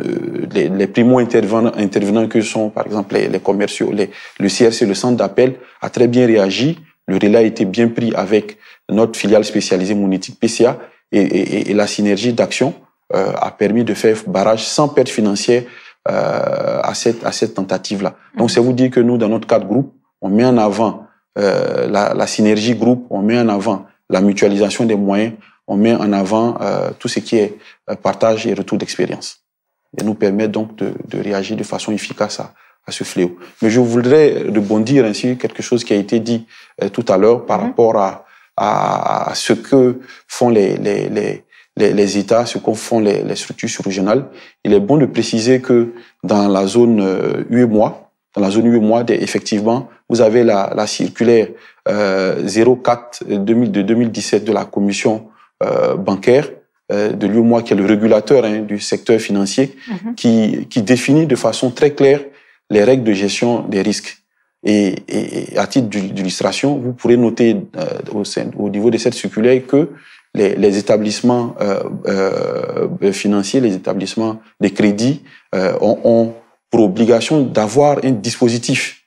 les, les primo-intervenants intervenants que sont, par exemple, les, commerciaux, les, le CRC, le centre d'appel, a très bien réagi. Le relais a été bien pris avec notre filiale spécialisée monétique PCA et, et, et la synergie d'action a permis de faire barrage sans perte financière euh, à cette, à cette tentative-là. Donc, mmh. c'est vous dire que nous, dans notre cadre groupe, on met en avant euh, la, la, synergie groupe, on met en avant la mutualisation des moyens, on met en avant euh, tout ce qui est euh, partage et retour d'expérience. Et nous permet donc de, de, réagir de façon efficace à, ce fléau. Mais je voudrais rebondir ainsi quelque chose qui a été dit tout à l'heure par mhm. rapport à, à, ce que font les, les, les les, États, ce qu'ont font les, les structures régionales. Il est bon de préciser que dans la zone UE-MOI, dans la zone UEMOAD, effectivement, vous avez la, circulaire euh, 04 de 2017 de la Commission euh, bancaire euh, de moi, qui est le régulateur hein, du secteur financier, mhm. qui, définit de façon très claire les règles de gestion des risques. Et, à titre d'illustration, vous pourrez noter euh, au, au, niveau de cette circulaire que les, établissements euh, financiers, les établissements des crédits ont, ont, pour obligation d'avoir un dispositif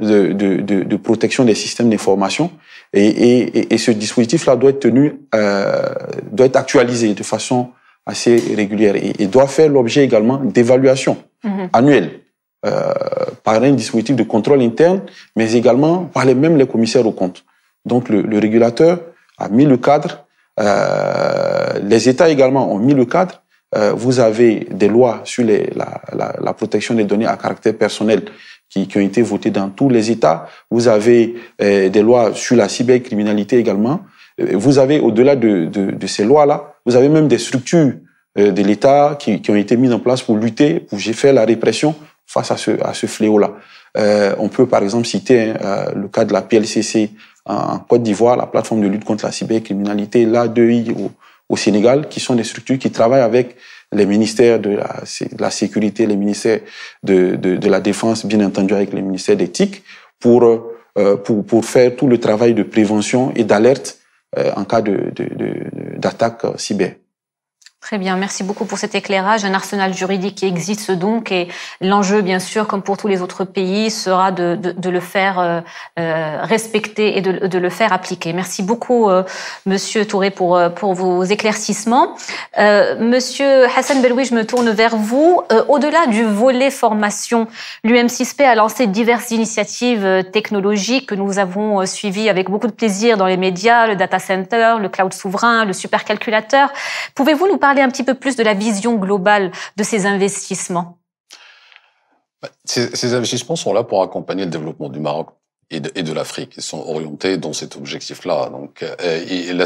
de, de, de, de, protection des systèmes d'information et, et, et, ce dispositif-là doit être tenu, euh, doit être actualisé de façon assez régulière et, doit faire l'objet également d'évaluations annuelle mhm. annuelles euh, par un dispositif de contrôle interne, mais également par les mêmes les commissaires aux comptes. Donc le, le régulateur a mis le cadre, euh, les États également ont mis le cadre, euh, vous avez des lois sur la, protection des données à caractère personnel qui, ont été votées dans tous les États. Vous avez euh, des lois sur la cybercriminalité également. Euh, vous avez, au-delà de, ces lois-là, vous avez même des structures de l'État qui, ont été mises en place pour lutter, pour faire la répression face à ce, à ce fléau-là. on peut par exemple citer hein, le cas de la PLCC en, Côte d'Ivoire, la plateforme de lutte contre la cybercriminalité, l'A2I au Sénégal, qui sont des structures qui travaillent avec les ministères de la, sécurité, les ministères de, la défense, bien entendu avec les ministères d'éthique, pour, euh, pour, faire tout le travail de prévention et d'alerte euh, en cas de, d'attaque euh, cyber. Très bien, merci beaucoup pour cet éclairage. Un arsenal juridique qui existe donc et l'enjeu, bien sûr, comme pour tous les autres pays, sera de, de, de le faire euh, euh, respecter et de, le faire appliquer. Merci beaucoup, euh, Monsieur Touré, pour, pour vos éclaircissements. monsieur Hassan Beloui, je me tourne vers vous. Au-delà du volet formation, l'UM6P a lancé diverses initiatives technologiques que nous avons suivies avec beaucoup de plaisir dans les médias, le data center, le cloud souverain, le supercalculateur. Pouvez-vous nous parler un petit peu plus de la vision globale de ces investissements bah, ces, investissements sont là pour accompagner le développement du Maroc et de, l'Afrique. Ils sont orientés dans cet objectif-là. Donc, euh, et, là,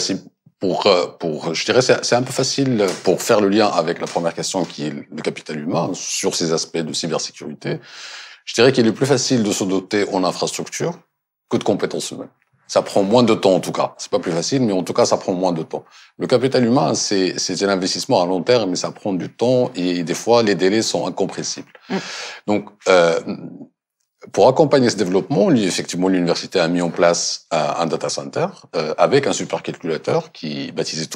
pour, euh, pour, je dirais, c'est un peu facile pour faire le lien avec la première question qui est le capital humain sur ces aspects de cybersécurité. Je dirais qu'il est plus facile de se doter en infrastructure que de compétences humaines. Ça prend moins de temps en tout cas. C'est pas plus facile, mais en tout cas, ça prend moins de temps. Le capital humain, c'est c'est un investissement à long terme, mais ça prend du temps et des fois les délais sont incompressibles. Mm. Donc euh, pour accompagner ce développement, effectivement, l'université a mis en place euh, un data center euh, avec un supercalculateur qui est baptisé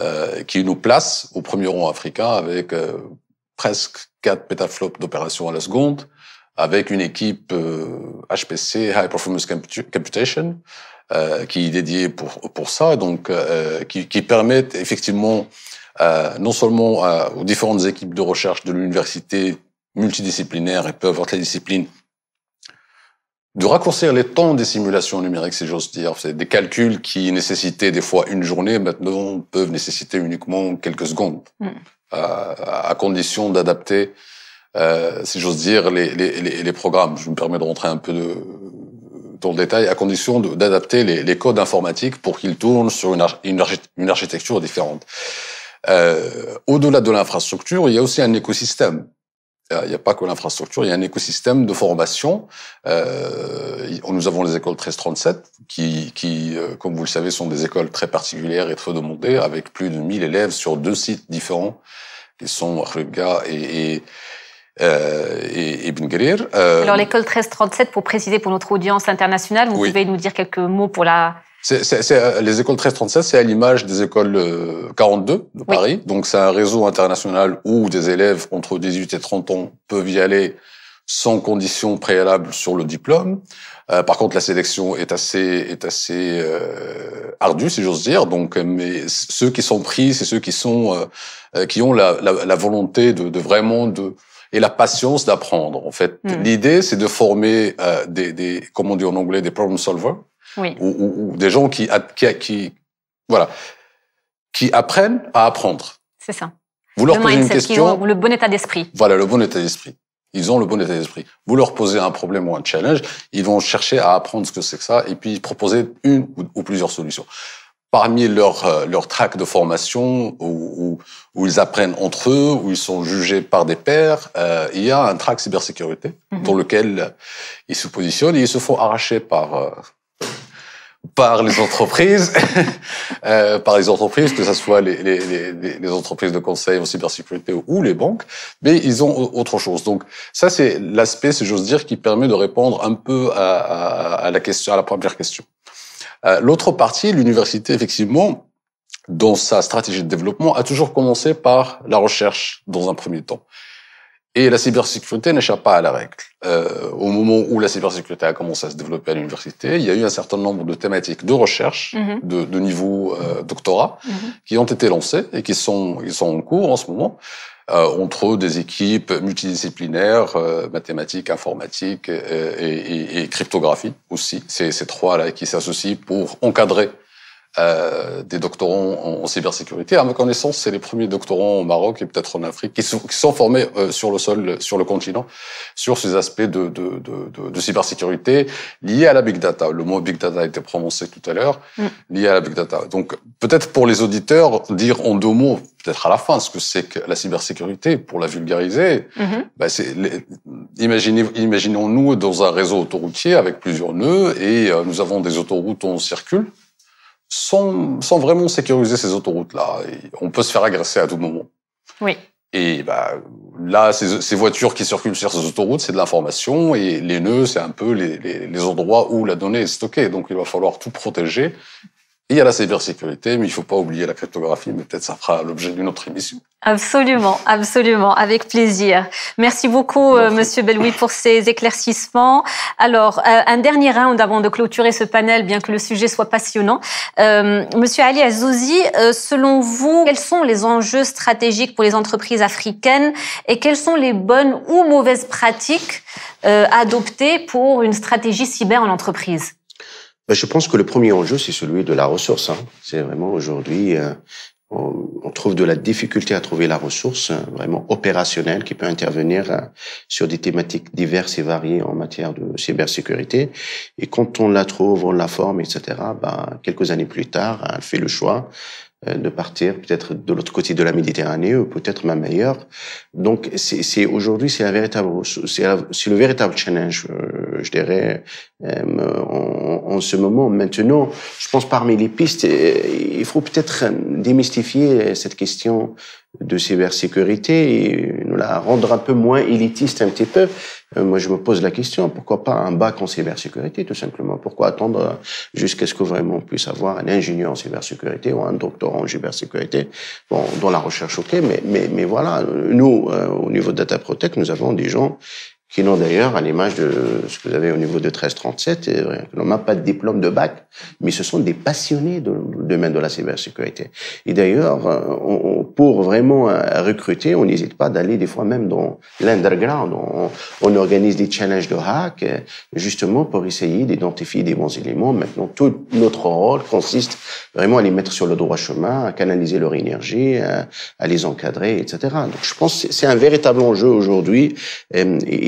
euh, qui nous place au premier rang africain avec euh, presque quatre pétaflops d'opérations à la seconde, avec une équipe HPC, euh, High Performance Computation, euh, qui est dédiée pour, pour ça, donc euh, qui, qui permet effectivement non seulement aux différentes équipes de recherche de l'université multidisciplinaire, et peu importe les disciplines, de raccourcir les temps des simulations numériques, si j'ose dire. C'est des calculs qui nécessitaient des fois une journée, maintenant peuvent nécessiter uniquement quelques secondes, mm. à condition d'adapter euh, si j'ose dire, les, les, les, les, programmes. Je me permets de rentrer un peu de, dans le détail, à condition d'adapter les, codes informatiques pour qu'ils tournent sur une, une, architecture différente. Euh, Au-delà de l'infrastructure, il y a aussi un écosystème. Euh, il n'y a pas que l'infrastructure, il y a un écosystème de formation. Euh, nous avons les écoles 1337, qui, qui, euh, comme vous le savez, sont des écoles très particulières et très demandées, avec plus de 1000 élèves sur deux sites différents, qui sont Rubga et, et euh, et Ibn Euh... Alors l'école 1337, pour préciser pour notre audience internationale, vous pouvez nous dire quelques mots pour la... Euh, les écoles 1337, c'est à l'image des écoles 42 euh, de Paris. Donc c'est un réseau international où des élèves entre 18 et 30 ans peuvent y aller sans condition préalable sur le diplôme. Euh, par contre, la sélection est assez est assez euh, ardue, si j'ose dire. Donc, euh, mais ceux qui sont pris, c'est ceux qui sont qui ont la, la, la volonté de, de, vraiment de et la patience d'apprendre. En fait, hmm. l'idée c'est de former euh, des, des, comment on dit en anglais, des problem solvers, ou, ou, des gens qui, qui, qui, voilà, qui apprennent à apprendre. C'est ça. Vous leur posez une question. le bon état d'esprit. Voilà, le bon état d'esprit. Ils ont le bon état d'esprit. Vous leur posez un problème ou un challenge, ils vont chercher à apprendre ce que c'est que ça et puis proposer une ou plusieurs solutions parmi leurs euh, leur tracks de formation où, où, ils apprennent entre eux, où ils sont jugés par des pairs, euh, il y a un track cybersécurité dans mhm. lequel euh, ils se positionnent et ils se font arracher par par les entreprises, par les entreprises, que ce soit les, les, entreprises de conseil en cybersécurité ou les banques, mais ils ont autre chose. Donc ça, c'est l'aspect, si j'ose dire, qui permet de répondre un peu à la question, à la première question. Euh, l'autre partie, l'université, effectivement, dans sa stratégie de développement, a toujours commencé par la recherche dans un premier temps. Et la cybersécurité n'échappe pas à la règle. Euh, au moment où la cybersécurité a commencé à se développer à l'université, il y a eu un certain nombre de thématiques de recherche mhm. de, de, niveau euh, doctorat mhm. qui ont été lancées et qui sont, qui sont en cours en ce moment on euh, trouve des équipes multidisciplinaires, euh, mathématiques, informatiques euh, et, et, cryptographie aussi. C'est ces trois-là qui s'associent pour encadrer euh, des doctorants en, cybersécurité. À ma connaissance, c'est les premiers doctorants au Maroc et peut-être en Afrique qui sont, formés euh, sur le sol, sur le continent, sur ces aspects de, cybersécurité liés à la big data. Le mot big data a été prononcé tout à l'heure, mm. lié à la big data. Donc peut-être pour les auditeurs, dire en deux mots, peut-être à la fin, ce que c'est que la cybersécurité, pour la vulgariser, mm-hmm. bah, imaginons-nous dans un réseau autoroutier avec plusieurs nœuds et euh, nous avons des autoroutes où on circule sans, vraiment sécuriser ces autoroutes-là. On peut se faire agresser à tout moment. Oui. Et bah, là, ces, voitures qui circulent sur ces autoroutes, c'est de l'information, et les nœuds, c'est un peu les endroits où la donnée est stockée. Donc il va falloir tout protéger il y a la cybersécurité, mais il ne faut pas oublier la cryptographie, mais peut-être ça fera l'objet d'une autre émission. Absolument, absolument, avec plaisir. Merci beaucoup, Euh, Monsieur Beloui, pour ces éclaircissements. Alors, euh, un dernier round avant de clôturer ce panel, bien que le sujet soit passionnant. Euh, Monsieur Ali Azouzi, euh, selon vous, quels sont les enjeux stratégiques pour les entreprises africaines et quelles sont les bonnes ou mauvaises pratiques euh, adoptées pour une stratégie cyber en entreprise ben, je pense que le premier enjeu, c'est celui de la ressource. Hein. C'est vraiment aujourd'hui, euh, on, trouve de la difficulté à trouver la ressource euh, vraiment opérationnelle qui peut intervenir euh, sur des thématiques diverses et variées en matière de cybersécurité. Et quand on la trouve, on la forme, etc., ben, quelques années plus tard, elle fait le choix euh, de partir peut-être de l'autre côté de la Méditerranée ou peut-être même ailleurs. Donc c'est aujourd'hui c'est véritable c'est le véritable challenge euh, je dirais euh, en, en, ce moment. Maintenant, je pense parmi les pistes il faut peut-être démystifier cette question de cybersécurité et nous la rendre un peu moins élitiste un petit peu. Euh, moi, je me pose la question, pourquoi pas un bac en cybersécurité, tout simplement Pourquoi attendre euh, jusqu'à ce que vraiment on puisse avoir un ingénieur en cybersécurité ou un doctorant en cybersécurité dans la recherche, ok, mais, mais, mais voilà, nous, euh, au niveau de Data Protect, nous avons des gens qui n'ont d'ailleurs, à l'image de ce que vous avez au niveau de 1337, n'ont même pas de diplôme de bac, mais ce sont des passionnés de, du domaine de la cybersécurité. Et d'ailleurs, on, pour vraiment euh, recruter, on n'hésite pas d'aller des fois même dans l'underground. On, organise des challenges de hack euh, justement pour essayer d'identifier des bons éléments. Maintenant, tout notre rôle consiste vraiment à les mettre sur le droit chemin, à canaliser leur énergie, euh, à, les encadrer, etc. Donc, je pense que c'est un véritable enjeu aujourd'hui.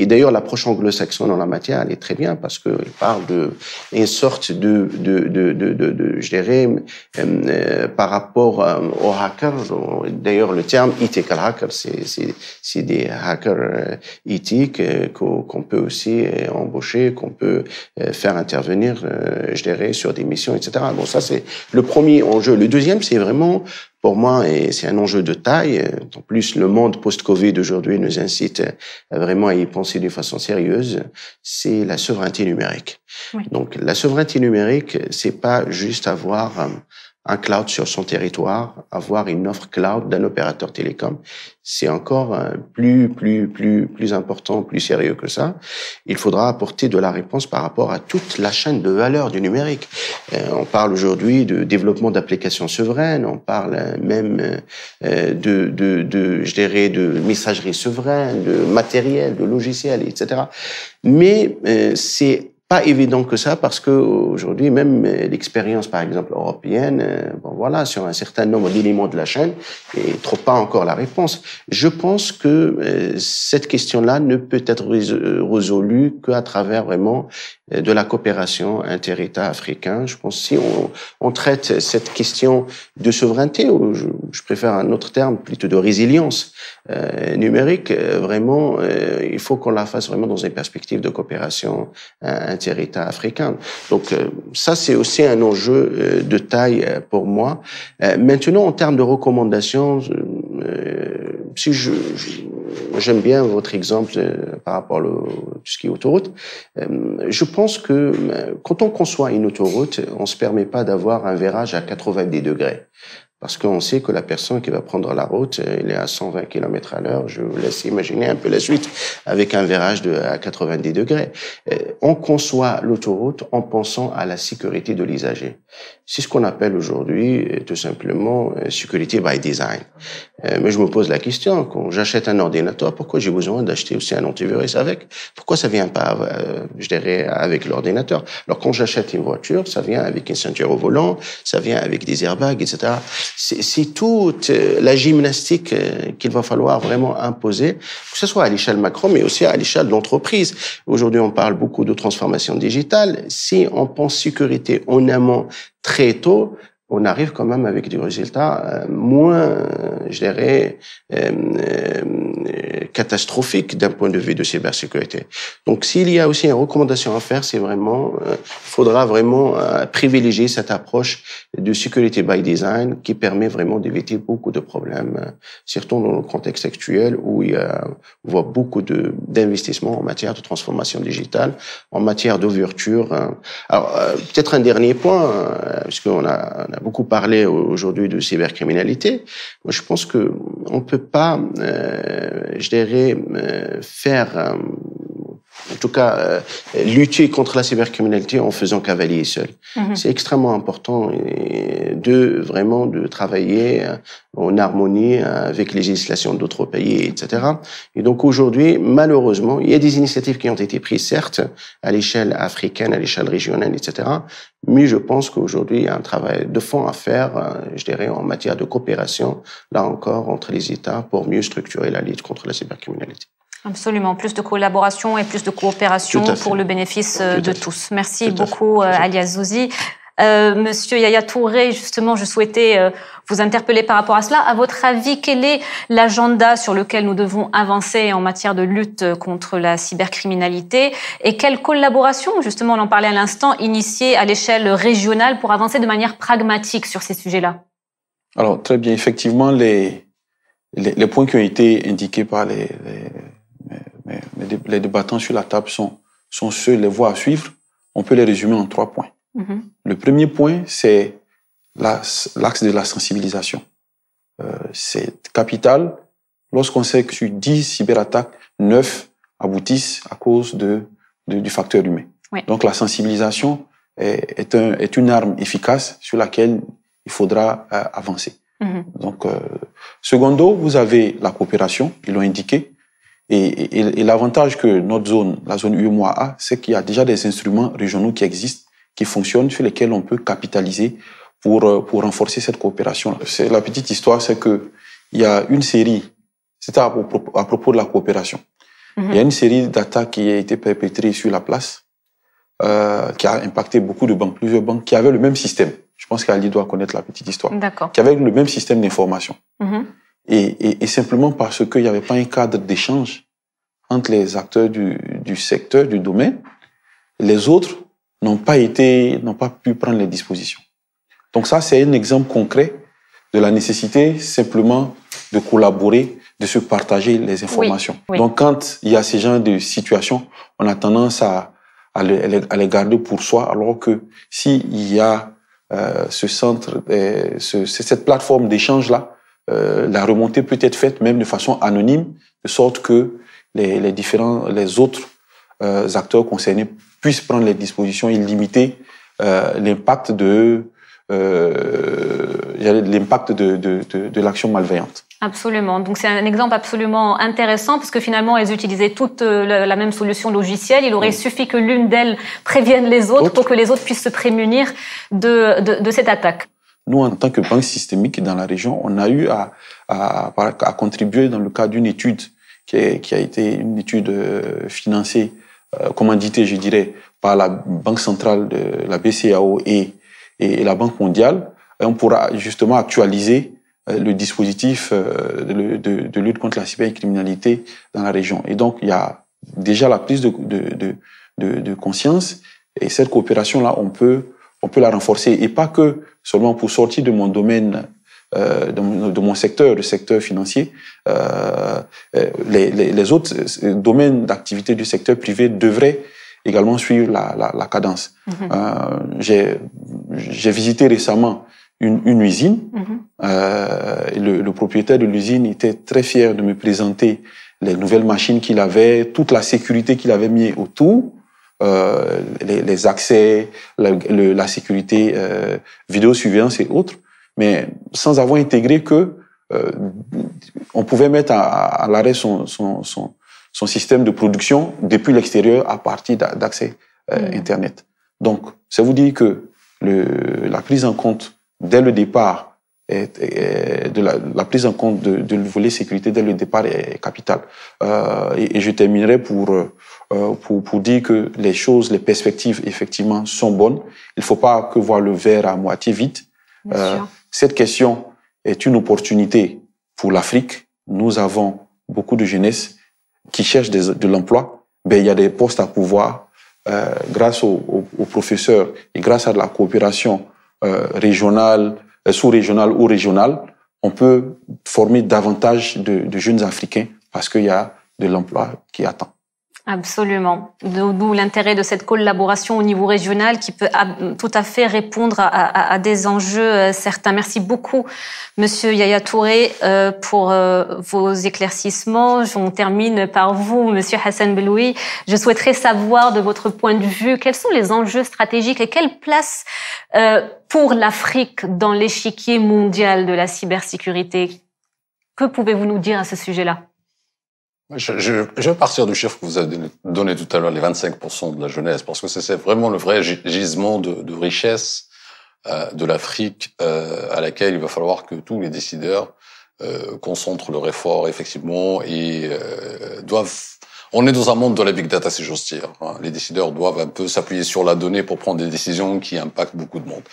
Et, d'ailleurs, l'approche anglo-saxonne en la matière, elle est très bien parce qu'elle parle d'une sorte de, de, de, de, je dirais, par rapport aux hackers, D'ailleurs, le terme ethical hacker, c'est des hackers éthiques euh, e qu'on peut aussi euh, embaucher, qu'on peut euh, faire intervenir, je dirais, sur des missions, etc. Bon, ça, c'est le premier enjeu. Le deuxième, c'est vraiment pour moi, et c'est un enjeu de taille. En plus, le monde post-Covid aujourd'hui nous incite vraiment à y penser de façon sérieuse. C'est la souveraineté numérique. Donc, la souveraineté numérique, c'est pas juste avoir un cloud sur son territoire, avoir une offre cloud d'un opérateur télécom, c'est encore euh, plus plus plus plus important, plus sérieux que ça. Il faudra apporter de la réponse par rapport à toute la chaîne de valeur du numérique. Euh, on parle aujourd'hui de développement d'applications souveraines, on parle euh, même de, de de je dirais de messagerie souveraine, de matériel, de logiciel, etc. Mais c'est pas évident que ça parce que aujourd'hui même euh, l'expérience par exemple européenne euh, bon voilà sur un certain nombre d'éléments de la chaîne et trop pas encore la réponse je pense que euh, cette question là ne peut être résolue qu'à travers vraiment de la coopération inter-État africain je pense si on, on, traite cette question de souveraineté ou je, préfère un autre terme plutôt de résilience numérique vraiment il faut qu'on la fasse vraiment dans une perspective de coopération inter matière État Donc euh, ça, c'est aussi un enjeu euh, de taille euh, pour moi. Maintenant, en termes de recommandations, si je, j'aime bien votre exemple par rapport à tout ce qui est autoroute, je pense que quand on conçoit une autoroute, on se permet pas d'avoir un verrage à 90 degrés. Parce qu'on sait que la personne qui va prendre la route, elle euh, est à 120 km à l'heure. Je vous laisse imaginer un peu la suite avec un virage de, à 90 degrés. Euh, on conçoit l'autoroute en pensant à la sécurité de l'usager. C'est ce qu'on appelle aujourd'hui euh, tout simplement euh, security by design. Euh, mais je me pose la question, quand j'achète un ordinateur, pourquoi j'ai besoin d'acheter aussi un antivirus avec Pourquoi ça vient pas, je dirais, avec l'ordinateur Alors quand j'achète une voiture, ça vient avec une ceinture au volant, ça vient avec des airbags, etc. C'est toute la gymnastique qu'il va falloir vraiment imposer, que ce soit à l'échelle macro, mais aussi à l'échelle d'entreprise. Aujourd'hui, on parle beaucoup de transformation digitale. Si on pense sécurité en amont très tôt, on arrive quand même avec des résultats euh, moins, je dirais, euh, euh, catastrophiques d'un point de vue de cybersécurité. Donc s'il y a aussi une recommandation à faire, c'est vraiment, il faudra vraiment privilégier cette approche de security by design qui permet vraiment d'éviter beaucoup de problèmes, surtout dans le contexte actuel où il y a, on voit beaucoup de d'investissements en matière de transformation digitale, en matière d'ouverture. Hein. Alors peut-être un dernier point, puisqu'on a beaucoup parlé aujourd'hui de cybercriminalité. Moi, je pense que on peut pas, euh, je dirais, euh, faire euh, tout cas, euh, lutter contre la cybercriminalité en faisant cavalier seul. Mhm. C'est extrêmement important de vraiment de travailler euh, en harmonie euh, avec les législations d'autres pays, etc. Et donc aujourd'hui, malheureusement, il y a des initiatives qui ont été prises, certes, à l'échelle africaine, à l'échelle régionale, etc. Mais je pense qu'aujourd'hui, il y a un travail de fond à faire, je dirais, en matière de coopération, là encore, entre les États pour mieux structurer la lutte contre la cybercriminalité. Absolument, plus de collaboration et plus de coopération pour le bénéfice euh, de tous. Merci beaucoup, euh, Alia Zouzi. Euh, Monsieur Yaya Touré, justement, je souhaitais vous interpeller par rapport à cela. À votre avis, quel est l'agenda sur lequel nous devons avancer en matière de lutte contre la cybercriminalité et quelle collaboration, justement, on en parlait à l'instant, initiée à l'échelle régionale pour avancer de manière pragmatique sur ces sujets-là Alors, très bien. Effectivement, les, les, les, points qui ont été indiqués par les, les les, débattants sur la table sont, ceux, les voies à suivre. On peut les résumer en trois points. Mm-hmm. Le premier point, c'est l'axe de la sensibilisation. Euh, c'est capital lorsqu'on sait que sur 10 cyberattaques, 9 aboutissent à cause du facteur humain. Donc la sensibilisation est, une arme efficace sur laquelle il faudra euh, avancer. Mm-hmm. Donc, euh, secondo, vous avez la coopération, ils l'ont indiqué. Et, l'avantage que notre zone, la zone UMOA, a, c'est qu'il y a déjà des instruments régionaux qui existent, qui fonctionnent, sur lesquels on peut capitaliser pour, euh, pour renforcer cette coopération. C'est la petite histoire, c'est que il y a une série, c'était à, à, propos de la coopération. Mm-hmm. Il y a une série d'attaques qui a été perpétrée sur la place, euh, qui a impacté beaucoup de banques, plusieurs banques qui avaient le même système. Je pense qu'Ali doit connaître la petite histoire. Qui avaient le même système d'information. Mm-hmm. Et, et, et simplement parce qu'il n'y avait pas un cadre d'échange entre les acteurs du, du secteur, du domaine, les autres n'ont pas été, n'ont pas pu prendre les dispositions. Donc ça, c'est un exemple concret de la nécessité simplement de collaborer, de se partager les informations. Donc quand il y a ces genre de situation, on a tendance à, à, les, à les garder pour soi, alors que s'il y a euh, ce centre, euh, ce, cette plateforme d'échange-là, euh, la remontée peut être faite même de façon anonyme, de sorte que les, différents, autres euh, acteurs concernés puissent prendre les dispositions et limiter euh, l'impact de l'impact de, l'action malveillante. Absolument. Donc c'est un exemple absolument intéressant parce que finalement elles utilisaient toutes la même solution logicielle. Il aurait suffi que l'une d'elles prévienne les autres pour que les autres puissent se prémunir de cette attaque. Nous, en tant que banque systémique dans la région, on a eu à, contribuer dans le cadre d'une étude qui, a été une étude euh, financée, euh, commanditée, je dirais, par la Banque centrale de la BCAO et, et, la Banque mondiale. on pourra justement actualiser euh, le dispositif euh, de, lutte contre la cybercriminalité dans la région. Et donc, il y a déjà la prise de conscience. Et cette coopération-là, on peut on peut la renforcer et pas que seulement pour sortir de mon domaine, euh, de, mon, secteur, le secteur financier. Euh, euh les, autres euh, domaines d'activité du secteur privé devraient également suivre la, cadence. Mhm. J'ai visité récemment une, usine. Mhm. le, le propriétaire de l'usine était très fier de me présenter les nouvelles machines qu'il avait, toute la sécurité qu'il avait mis autour euh, les, les, accès, la, le, la sécurité, euh, vidéosurveillance et autres, mais sans avoir intégré que euh, on pouvait mettre à, à l'arrêt son, son, son, son, système de production depuis l'extérieur à partir d'accès euh, mm. Internet. Donc, ça vous dit que le, la prise en compte dès le départ de la, la, prise en compte de, de volet sécurité dès le départ est capitale. Euh, et, et, je terminerai pour euh, euh, pour, pour, dire que les choses, les perspectives, effectivement, sont bonnes. Il ne faut pas que voir le verre à moitié vite. Euh, cette question est une opportunité pour l'Afrique. Nous avons beaucoup de jeunesse qui cherchent de l'emploi. Ben, il y a des postes à pouvoir euh, grâce aux, professeurs et grâce à la coopération euh, régionale, euh, sous-régionale ou régionale. On peut former davantage de, de jeunes Africains parce qu'il y a de l'emploi qui attend. Absolument. D'où l'intérêt de cette collaboration au niveau régional qui peut tout à fait répondre à, des enjeux euh, certains. Merci beaucoup, Monsieur Yaya Touré, euh, pour euh, vos éclaircissements. On termine par vous, Monsieur Hassan Beloui. Je souhaiterais savoir de votre point de vue quels sont les enjeux stratégiques et quelle place pour l'Afrique dans l'échiquier mondial de la cybersécurité. Que pouvez-vous nous dire à ce sujet-là je, je, vais partir du chiffre que vous avez donné tout à l'heure, les 25% de la jeunesse, parce que c'est vraiment le vrai gisement de, de richesse euh, de l'Afrique euh, à laquelle il va falloir que tous les décideurs euh, concentrent leur effort, effectivement, et doivent... On est dans un monde de la big data, c'est j'ose dire. Hein. Les décideurs doivent un peu s'appuyer sur la donnée pour prendre des décisions qui impactent beaucoup de monde.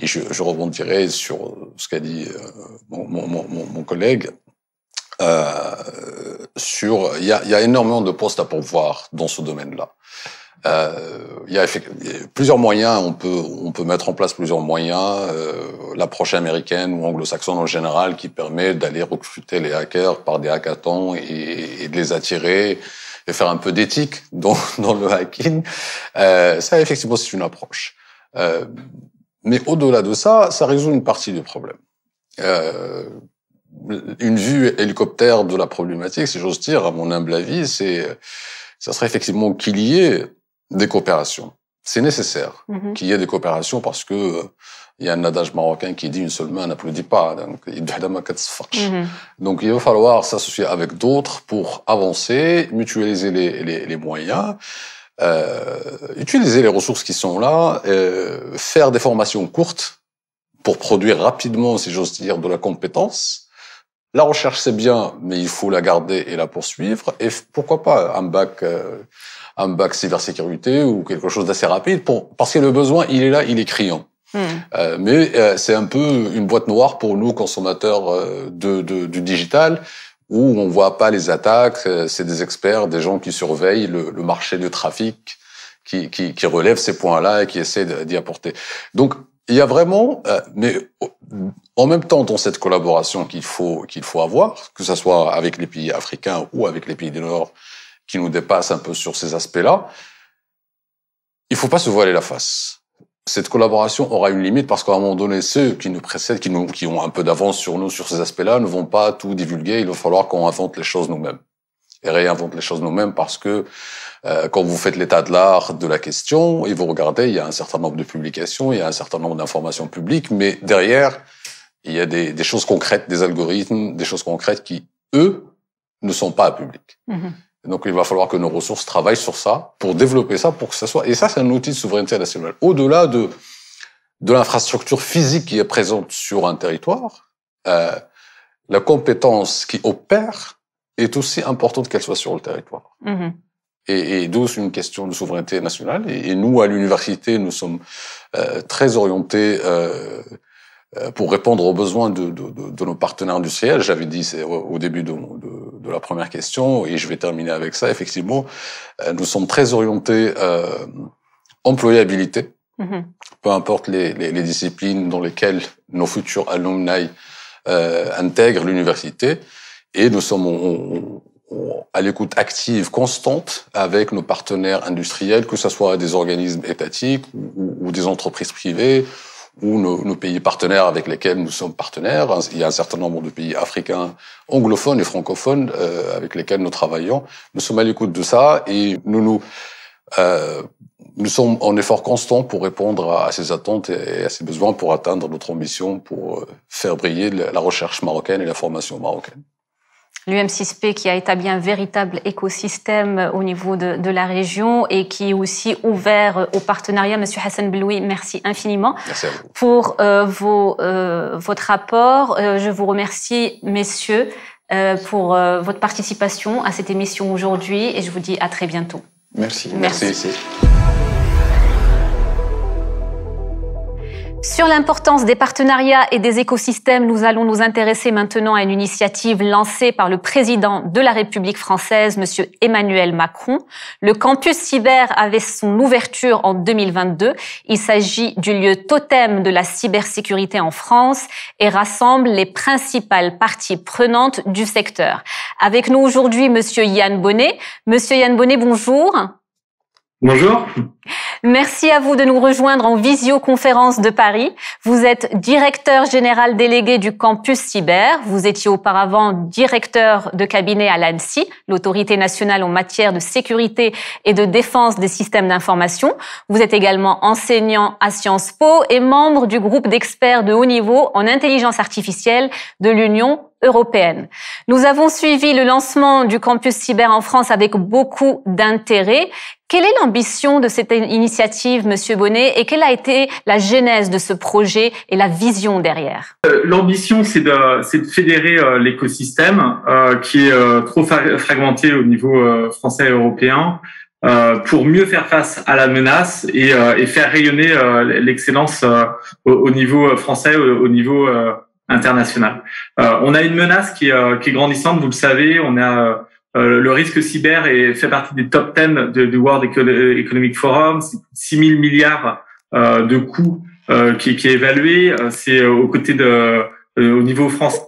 Et je, je rebondirai sur ce qu'a dit mon collègue. Euh, sur, il y a, y a, énormément de postes à pourvoir dans ce domaine-là. Euh, il y a plusieurs moyens, on peut on peut mettre en place plusieurs moyens, euh, l'approche américaine ou anglo-saxonne en général, qui permet d'aller recruter les hackers par des hackathons et, et de les attirer et faire un peu d'éthique dans, dans le hacking. Euh, ça, effectivement, c'est une approche. Euh, mais au-delà de ça, ça résout une partie du problème. Euh, une vue hélicoptère de la problématique, si j'ose dire, à mon humble avis, c'est ça serait effectivement qu'il y ait des coopérations. C'est nécessaire mhm. qu'il y ait des coopérations parce que euh, il y a un adage marocain qui dit une seule main n'applaudit pas. Donc, mm donc il va falloir s'associer avec d'autres pour avancer, mutualiser les, les, les moyens. Euh, utiliser les ressources qui sont là, euh, faire des formations courtes pour produire rapidement, si j'ose dire, de la compétence, la recherche, c'est bien, mais il faut la garder et la poursuivre. Et pourquoi pas un bac, euh, un bac cybersécurité ou quelque chose d'assez rapide pour, parce que le besoin, il est là, il est criant. Hmm. Euh, mais euh, c'est un peu une boîte noire pour nous consommateurs de, du digital où on voit pas les attaques. C'est des experts, des gens qui surveillent le, marché de trafic, qui, qui relèvent ces points-là et qui essaient d'y apporter. Donc il y a vraiment, mais oh, en même temps, dans cette collaboration qu'il faut, qu'il faut avoir, que ce soit avec les pays africains ou avec les pays du Nord qui nous dépassent un peu sur ces aspects-là, il faut pas se voiler la face. Cette collaboration aura une limite parce qu'à un moment donné, ceux qui nous précèdent, qui, nous, qui ont un peu d'avance sur nous sur ces aspects-là, ne vont pas tout divulguer. Il va falloir qu'on invente les choses nous-mêmes et réinvente les choses nous-mêmes parce que euh, quand vous faites l'état de l'art de la question et vous regardez, il y a un certain nombre de publications, il y a un certain nombre d'informations publiques, mais derrière, il y a des, des, choses concrètes, des algorithmes, des choses concrètes qui, eux, ne sont pas à public. Mhm. Donc, il va falloir que nos ressources travaillent sur ça pour développer ça, pour que ça soit. Et ça, c'est un outil de souveraineté nationale. Au-delà de de l'infrastructure physique qui est présente sur un territoire, euh, la compétence qui opère est aussi importante qu'elle soit sur le territoire. Mhm. Et, et d'où une question de souveraineté nationale. Et, et nous, à l'université, nous sommes euh, très orientés. Euh, euh, pour répondre aux besoins de, de, de, de nos partenaires industriels. J'avais dit au début de, la première question, et je vais terminer avec ça, effectivement, euh, nous sommes très orientés euh, employabilité, mm-hmm. peu importe les, les, les, disciplines dans lesquelles nos futurs alumni euh, intègrent l'université, et nous sommes à l'écoute active, constante, avec nos partenaires industriels, que ce soit des organismes étatiques ou des entreprises privées, ou nos, pays partenaires avec lesquels nous sommes partenaires. Il y a un certain nombre de pays africains, anglophones et francophones euh, avec lesquels nous travaillons. Nous sommes à l'écoute de ça et nous nous euh, nous sommes en effort constant pour répondre à, à ces attentes et à ces besoins pour atteindre notre ambition pour euh, faire briller la recherche marocaine et la formation marocaine l'UM6P qui a établi un véritable écosystème au niveau de, la région et qui est aussi ouvert au partenariat. Monsieur Hassan Beloui, merci infiniment merci à vous. pour euh, vos, euh, votre rapport. Euh, je vous remercie, messieurs, pour votre participation à cette émission aujourd'hui et je vous dis à très bientôt. Merci. merci. Sur l'importance des partenariats et des écosystèmes, nous allons nous intéresser maintenant à une initiative lancée par le président de la République française, M. Emmanuel Macron. Le campus cyber avait son ouverture en 2022. Il s'agit du lieu totem de la cybersécurité en France et rassemble les principales parties prenantes du secteur. Avec nous aujourd'hui, M. Yann Bonnet. Monsieur Yann Bonnet, bonjour. Bonjour. Merci à vous de nous rejoindre en visioconférence de Paris. Vous êtes directeur général délégué du campus cyber. Vous étiez auparavant directeur de cabinet à l'ANSI, l'autorité nationale en matière de sécurité et de défense des systèmes d'information. Vous êtes également enseignant à Sciences Po et membre du groupe d'experts de haut niveau en intelligence artificielle de l'Union européenne. Nous avons suivi le lancement du campus cyber en France avec beaucoup d'intérêt. Quelle est l'ambition de cette initiative, Monsieur Bonnet, et quelle a été la genèse de ce projet et la vision derrière euh, L'ambition, c'est de, fédérer euh, l'écosystème euh, qui est trop fragmenté au niveau français et européen pour mieux faire face à la menace et, faire rayonner l'excellence au, niveau français, au, au niveau international. Euh, on a une menace euh, qui, est grandissante, vous le savez. On a euh, le risque cyber et fait partie des top 10 du World Economic Forum. 6 000 milliards de coûts qui, qui, est évalué. C'est aux côtés de, au niveau France,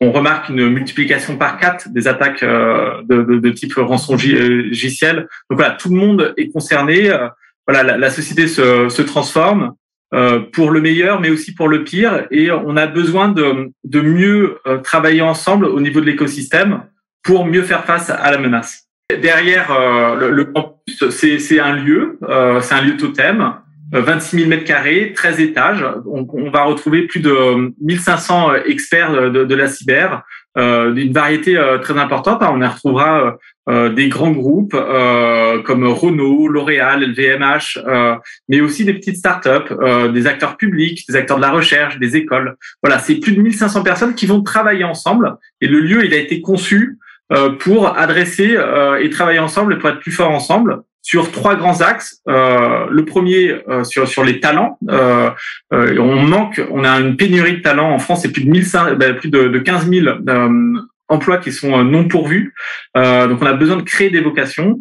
On remarque une multiplication par quatre des attaques de, type rançon logiciel. Donc voilà, tout le monde est concerné. Voilà, la, société se, se transforme. Euh, pour le meilleur, mais aussi pour le pire. Et on a besoin de, de mieux euh, travailler ensemble au niveau de l'écosystème pour mieux faire face à la menace. Derrière euh, le, campus, c'est un lieu, c'est un lieu totem, 26 000 mètres carrés, 13 étages. On, on, va retrouver plus de 1500 experts de, de la cyber, d'une euh, variété euh, très importante. Hein. On y retrouvera euh, des grands groupes comme Renault, L'Oréal, LVMH, mais aussi des petites startups, des acteurs publics, des acteurs de la recherche, des écoles. Voilà, c'est plus de 1500 personnes qui vont travailler ensemble et le lieu, il a été conçu pour adresser et travailler ensemble et pour être plus fort ensemble sur trois grands axes. Euh, le premier euh, sur sur les talents. Euh, euh, on manque, on a une pénurie de talents en France. C'est plus de ben, plus de, 15 000 emplois qui sont non pourvus. donc on a besoin de créer des vocations.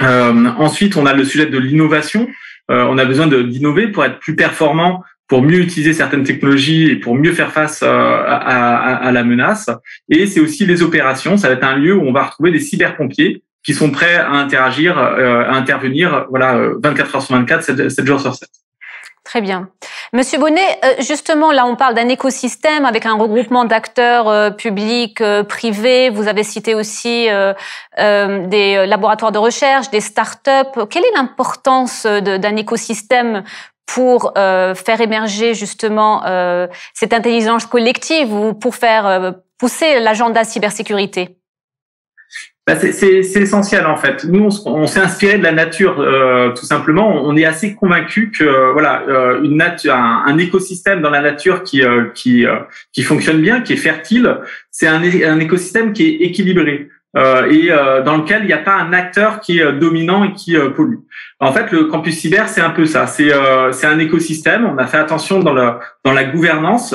ensuite, on a le sujet de l'innovation. on a besoin d'innover pour être plus performant pour mieux utiliser certaines technologies et pour mieux faire face à, à la menace. Et c'est aussi les opérations. Ça va être un lieu où on va retrouver des cyberpompiers qui sont prêts à interagir, euh, à intervenir, voilà, 24 euh, heures sur 24, 7, jours sur 7. Très bien. Monsieur Bonnet, euh, justement, là, on parle d'un écosystème avec un regroupement d'acteurs euh, publics, privés. Vous avez cité aussi des laboratoires de recherche, des start-up. Quelle est l'importance d'un écosystème pour faire émerger justement cette intelligence collective ou pour faire pousser l'agenda cybersécurité bah, c'est essentiel en fait. Nous, on, s'est inspiré de la nature, euh, tout simplement. On est assez convaincu que euh, voilà, euh, une nature, un, écosystème dans la nature qui qui qui fonctionne bien, qui est fertile, c'est un écosystème qui est équilibré. Euh, et euh, dans lequel il n'y a pas un acteur qui est euh, dominant et qui pollue. En fait, le campus cyber, c'est un peu ça. C'est c'est un écosystème. On a fait attention dans la dans la gouvernance.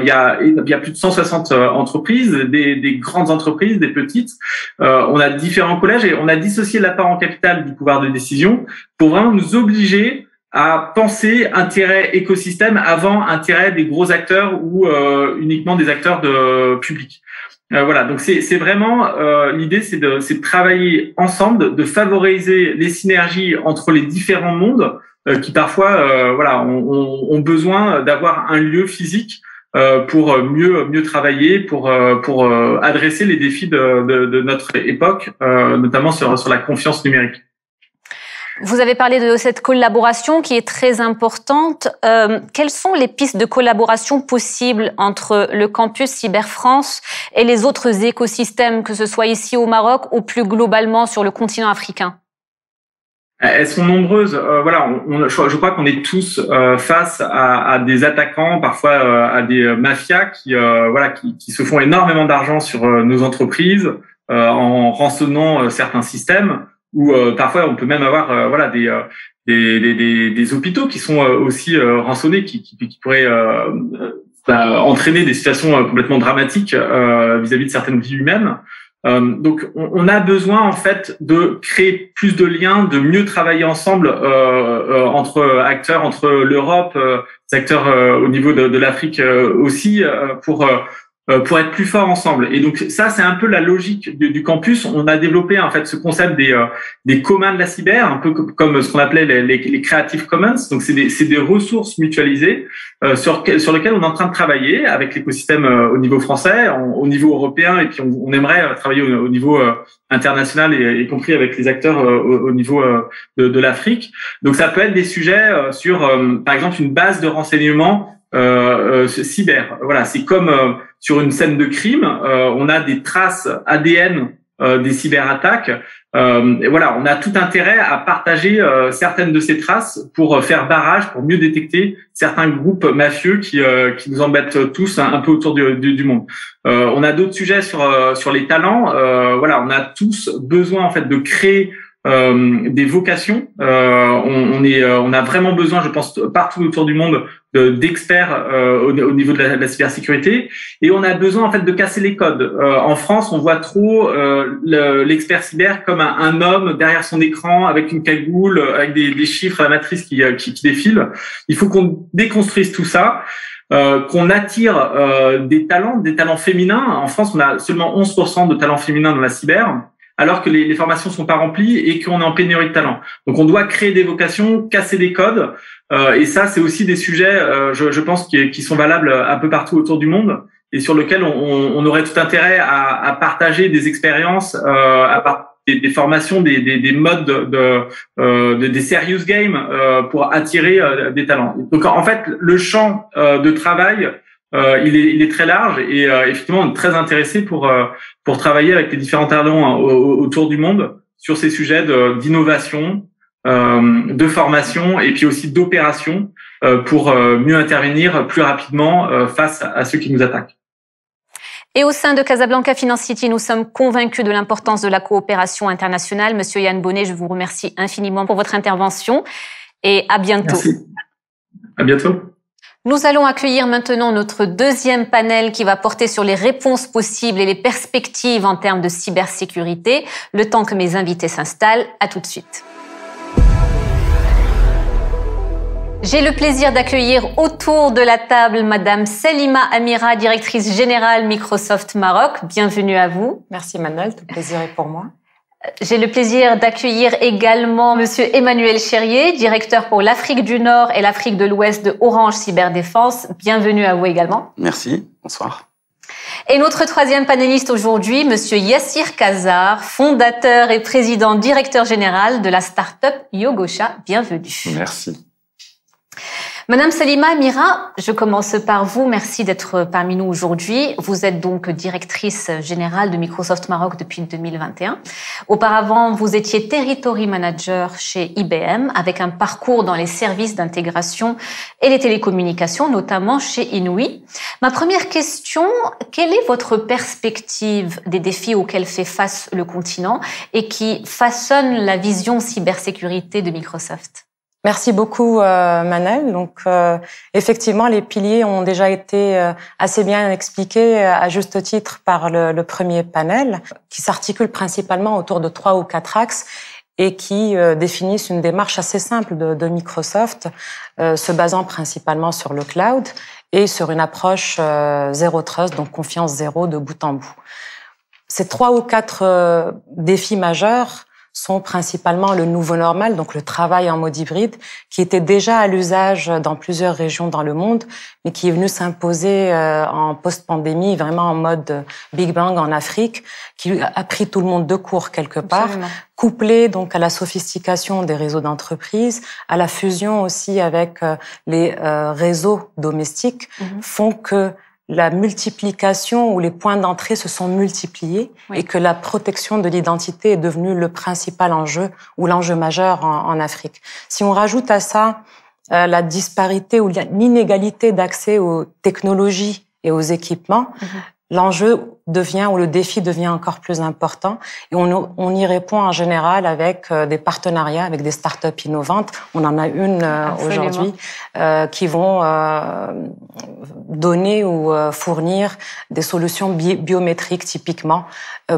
il y a il y a plus de 160 entreprises, des, des grandes entreprises, des petites. on a différents collèges et on a dissocié la part en capital du pouvoir de décision pour vraiment nous obliger à penser intérêt écosystème avant intérêt des gros acteurs ou uniquement des acteurs de public. Euh, voilà, donc c'est vraiment euh, l'idée, c'est de, travailler ensemble, de favoriser les synergies entre les différents mondes euh, qui parfois, voilà, ont, besoin d'avoir un lieu physique pour mieux mieux travailler, pour pour adresser les défis de, de notre époque, notamment sur sur la confiance numérique. Vous avez parlé de cette collaboration qui est très importante. Euh, quelles sont les pistes de collaboration possibles entre le campus Cyber France et les autres écosystèmes, que ce soit ici au Maroc ou plus globalement sur le continent africain euh, elles sont nombreuses. Euh, voilà, on, je, crois qu'on est tous euh, face à, des attaquants, parfois à des mafias qui, voilà, qui, qui, se font énormément d'argent sur nos entreprises en rançonnant certains systèmes ou euh, parfois on peut même avoir euh, voilà euh, des des, des, hôpitaux qui sont aussi rançonnés, qui, qui, pourraient bah, entraîner des situations complètement dramatiques vis-à-vis de certaines vies humaines. donc, on, a besoin en fait de créer plus de liens, de mieux travailler ensemble entre acteurs, entre l'Europe, acteurs au niveau de, de l'Afrique aussi, pour euh, pour être plus fort ensemble. Et donc ça, c'est un peu la logique du, campus. On a développé en fait ce concept des, euh, des communs de la cyber, un peu comme, ce qu'on appelait les, les, Creative Commons. Donc c'est des, des, ressources mutualisées euh, sur, sur lesquelles on est en train de travailler avec l'écosystème au niveau français, au niveau européen, et puis on, aimerait travailler au, niveau international, et, y compris avec les acteurs au, niveau de, de l'Afrique. Donc ça peut être des sujets sur, par exemple, une base de renseignements euh, euh cyber. Voilà, c'est comme euh, sur une scène de crime, euh, on a des traces ADN des cyberattaques. et voilà, on a tout intérêt à partager certaines de ces traces pour faire barrage, pour mieux détecter certains groupes mafieux qui, qui nous embêtent tous un peu autour du, monde. on a d'autres sujets sur sur les talents. voilà, on a tous besoin en fait de créer euh, des vocations. Euh, on, est, euh, on a vraiment besoin, je pense, partout autour du monde d'experts au, niveau de la, cybersécurité. Et on a besoin en fait de casser les codes. en France, on voit trop l'expert cyber comme un, homme derrière son écran avec une cagoule, avec des, chiffres à la matrice qui, qui, défilent. Il faut qu'on déconstruise tout ça. qu'on attire des talents, des talents féminins. En France, on a seulement 11% de talents féminins dans la cyber alors que les, les formations sont pas remplies et qu'on est en pénurie de talent. Donc on doit créer des vocations, casser des codes, euh, et ça c'est aussi des sujets, euh, je, je, pense, qui, sont valables un peu partout autour du monde et sur lequel on, aurait tout intérêt à, partager des expériences, euh, à des, formations, des, modes de, des serious games pour attirer des talents. Donc en fait, le champ de travail euh, il, est, il, est, très large et euh, effectivement très intéressé pour euh, pour travailler avec les différents talents hein, autour du monde sur ces sujets d'innovation, de, euh, de formation et puis aussi d'opération pour mieux intervenir plus rapidement face à ceux qui nous attaquent. Et au sein de Casablanca Finance City, nous sommes convaincus de l'importance de la coopération internationale. Monsieur Yann Bonnet, je vous remercie infiniment pour votre intervention et à bientôt. Merci. À bientôt. Nous allons accueillir maintenant notre deuxième panel qui va porter sur les réponses possibles et les perspectives en termes de cybersécurité. Le temps que mes invités s'installent, à tout de suite. J'ai le plaisir d'accueillir autour de la table Madame Selima Amira, directrice générale Microsoft Maroc. Bienvenue à vous. Merci Manuel, tout plaisir est pour moi. J'ai le plaisir d'accueillir également Monsieur Emmanuel Cherrier, directeur pour l'Afrique du Nord et l'Afrique de l'Ouest de Orange Cyberdéfense. Bienvenue à vous également. Merci. Bonsoir. Et notre troisième panéliste aujourd'hui, Monsieur Yassir Kazar, fondateur et président directeur général de la start-up Yogosha. Bienvenue. Merci. Madame Salima Mira, je commence par vous. Merci d'être parmi nous aujourd'hui. Vous êtes donc directrice générale de Microsoft Maroc depuis 2021. Auparavant, vous étiez territory manager chez IBM avec un parcours dans les services d'intégration et les télécommunications, notamment chez Inouï. Ma première question, quelle est votre perspective des défis auxquels fait face le continent et qui façonne la vision cybersécurité de Microsoft Merci beaucoup euh, Manel. Donc euh, effectivement, les piliers ont déjà été euh, assez bien expliqués à juste titre par le, premier panel, qui s'articule principalement autour de trois ou quatre axes et qui définissent une démarche assez simple de, de Microsoft, se basant principalement sur le cloud et sur une approche zéro trust, donc confiance zéro de bout en bout. Ces trois ou quatre défis majeurs sont principalement le nouveau normal, donc le travail en mode hybride, qui était déjà à l'usage dans plusieurs régions dans le monde, mais qui est venu s'imposer euh, en post-pandémie, vraiment en mode Big Bang en Afrique, qui a pris tout le monde de court quelque part, couplé donc à la sophistication des réseaux d'entreprise, à la fusion aussi avec euh, les euh, réseaux domestiques, mhm. font que la multiplication ou les points d'entrée se sont multipliés et que la protection de l'identité est devenue le principal enjeu ou l'enjeu majeur en, Afrique. Si on rajoute à ça euh, la disparité ou l'inégalité d'accès aux technologies et aux équipements, mhm l'enjeu devient ou le défi devient encore plus important et on, y répond en général avec euh, des partenariats avec des startups innovantes. On en a une euh, aujourd'hui euh, qui vont donner ou fournir des solutions biométriques typiquement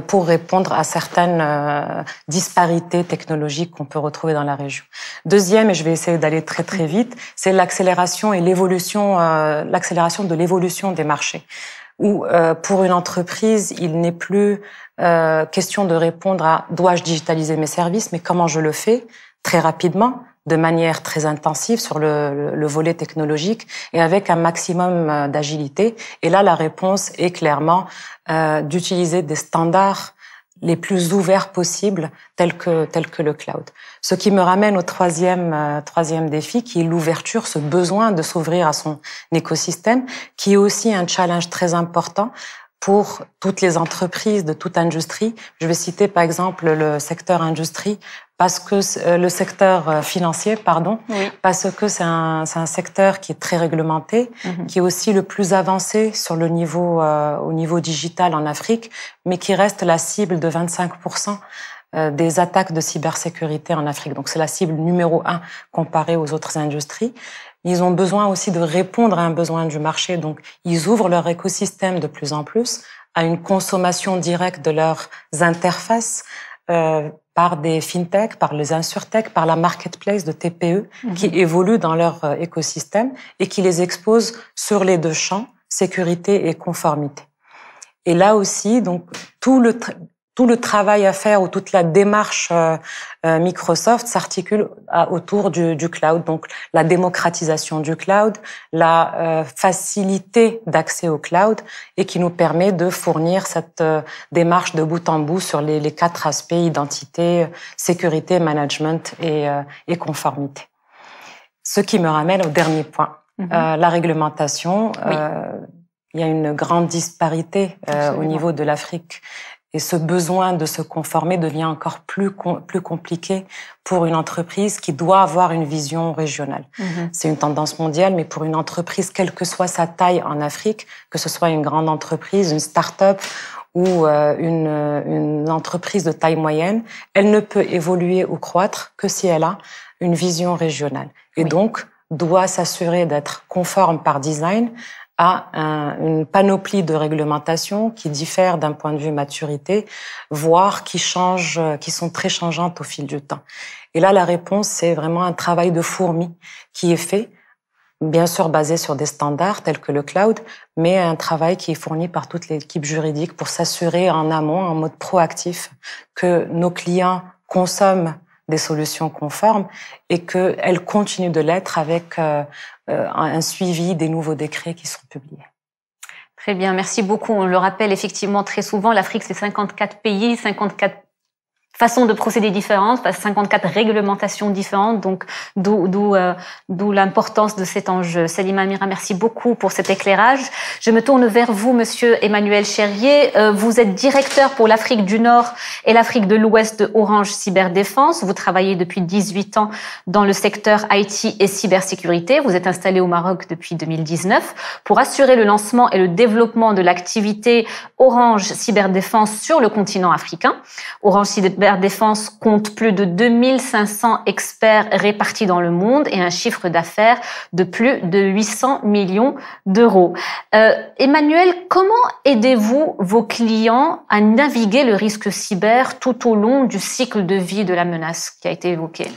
pour répondre à certaines disparités technologiques qu'on peut retrouver dans la région. Deuxième, et je vais essayer d'aller très très vite, c'est l'accélération et l'évolution, l'accélération de l'évolution des marchés où euh, pour une entreprise, il n'est plus euh, question de répondre à dois-je digitaliser mes services, mais comment je le fais très rapidement, de manière très intensive sur le, volet technologique et avec un maximum euh, d'agilité. Et là, la réponse est clairement d'utiliser des standards les plus ouverts possibles, tels que, tels que le cloud. Ce qui me ramène au troisième, euh, troisième défi, qui est l'ouverture, ce besoin de s'ouvrir à son écosystème, qui est aussi un challenge très important pour toutes les entreprises de toute industrie. Je vais citer par exemple le secteur industrie parce que euh, le secteur euh, financier, pardon, parce que c'est un, un, secteur qui est très réglementé, mhm. qui est aussi le plus avancé sur le niveau au niveau digital en Afrique, mais qui reste la cible de 25 euh, des attaques de cybersécurité en Afrique. Donc c'est la cible numéro un comparée aux autres industries. Ils ont besoin aussi de répondre à un besoin du marché. Donc ils ouvrent leur écosystème de plus en plus à une consommation directe de leurs interfaces. Euh, par des fintechs, par les insurtechs, par la marketplace de TPE mhm. qui évolue dans leur euh, écosystème et qui les expose sur les deux champs, sécurité et conformité. Et là aussi, donc, tout le, tout le travail à faire ou toute la démarche euh, euh, Microsoft s'articule euh, autour du, cloud, donc la démocratisation du cloud, la facilité d'accès au cloud et qui nous permet de fournir cette démarche de bout en bout sur les, quatre aspects identité, sécurité, management et, conformité. Ce qui me ramène au dernier point, mhm. la réglementation. il y a une grande disparité au niveau de l'Afrique et ce besoin de se conformer devient encore plus, plus compliqué pour une entreprise qui doit avoir une vision régionale. Mhm. C'est une tendance mondiale, mais pour une entreprise, quelle que soit sa taille en Afrique, que ce soit une grande entreprise, une start-up ou euh, euh, une, entreprise de taille moyenne, elle ne peut évoluer ou croître que si elle a une vision régionale. Et donc, doit s'assurer d'être conforme par design à une panoplie de réglementations qui diffèrent d'un point de vue maturité, voire qui changent, qui sont très changeantes au fil du temps. Et là, la réponse, c'est vraiment un travail de fourmi qui est fait, bien sûr basé sur des standards tels que le cloud, mais un travail qui est fourni par toute l'équipe juridique pour s'assurer en amont, en mode proactif, que nos clients consomment des solutions conformes et qu'elles continuent de l'être avec euh, euh, un suivi des nouveaux décrets qui seront publiés. Très bien, merci beaucoup. On le rappelle effectivement très souvent, l'Afrique, c'est 54 pays, 54 façons de procéder différentes, 54 réglementations différentes, donc d'où euh, l'importance de cet enjeu. Salima Amira, merci beaucoup pour cet éclairage. Je me tourne vers vous, Monsieur Emmanuel Cherrier. Euh, vous êtes directeur pour l'Afrique du Nord et l'Afrique de l'Ouest de Orange Cyberdéfense. Vous travaillez depuis 18 ans dans le secteur IT et cybersécurité. Vous êtes installé au Maroc depuis 2019 pour assurer le lancement et le développement de l'activité Orange Cyberdéfense sur le continent africain. Orange Défense compte plus de 2500 experts répartis dans le monde et un chiffre d'affaires de plus de 800 millions d'euros. Euh, Emmanuel, comment aidez-vous vos clients à naviguer le risque cyber tout au long du cycle de vie de la menace qui a été évoquée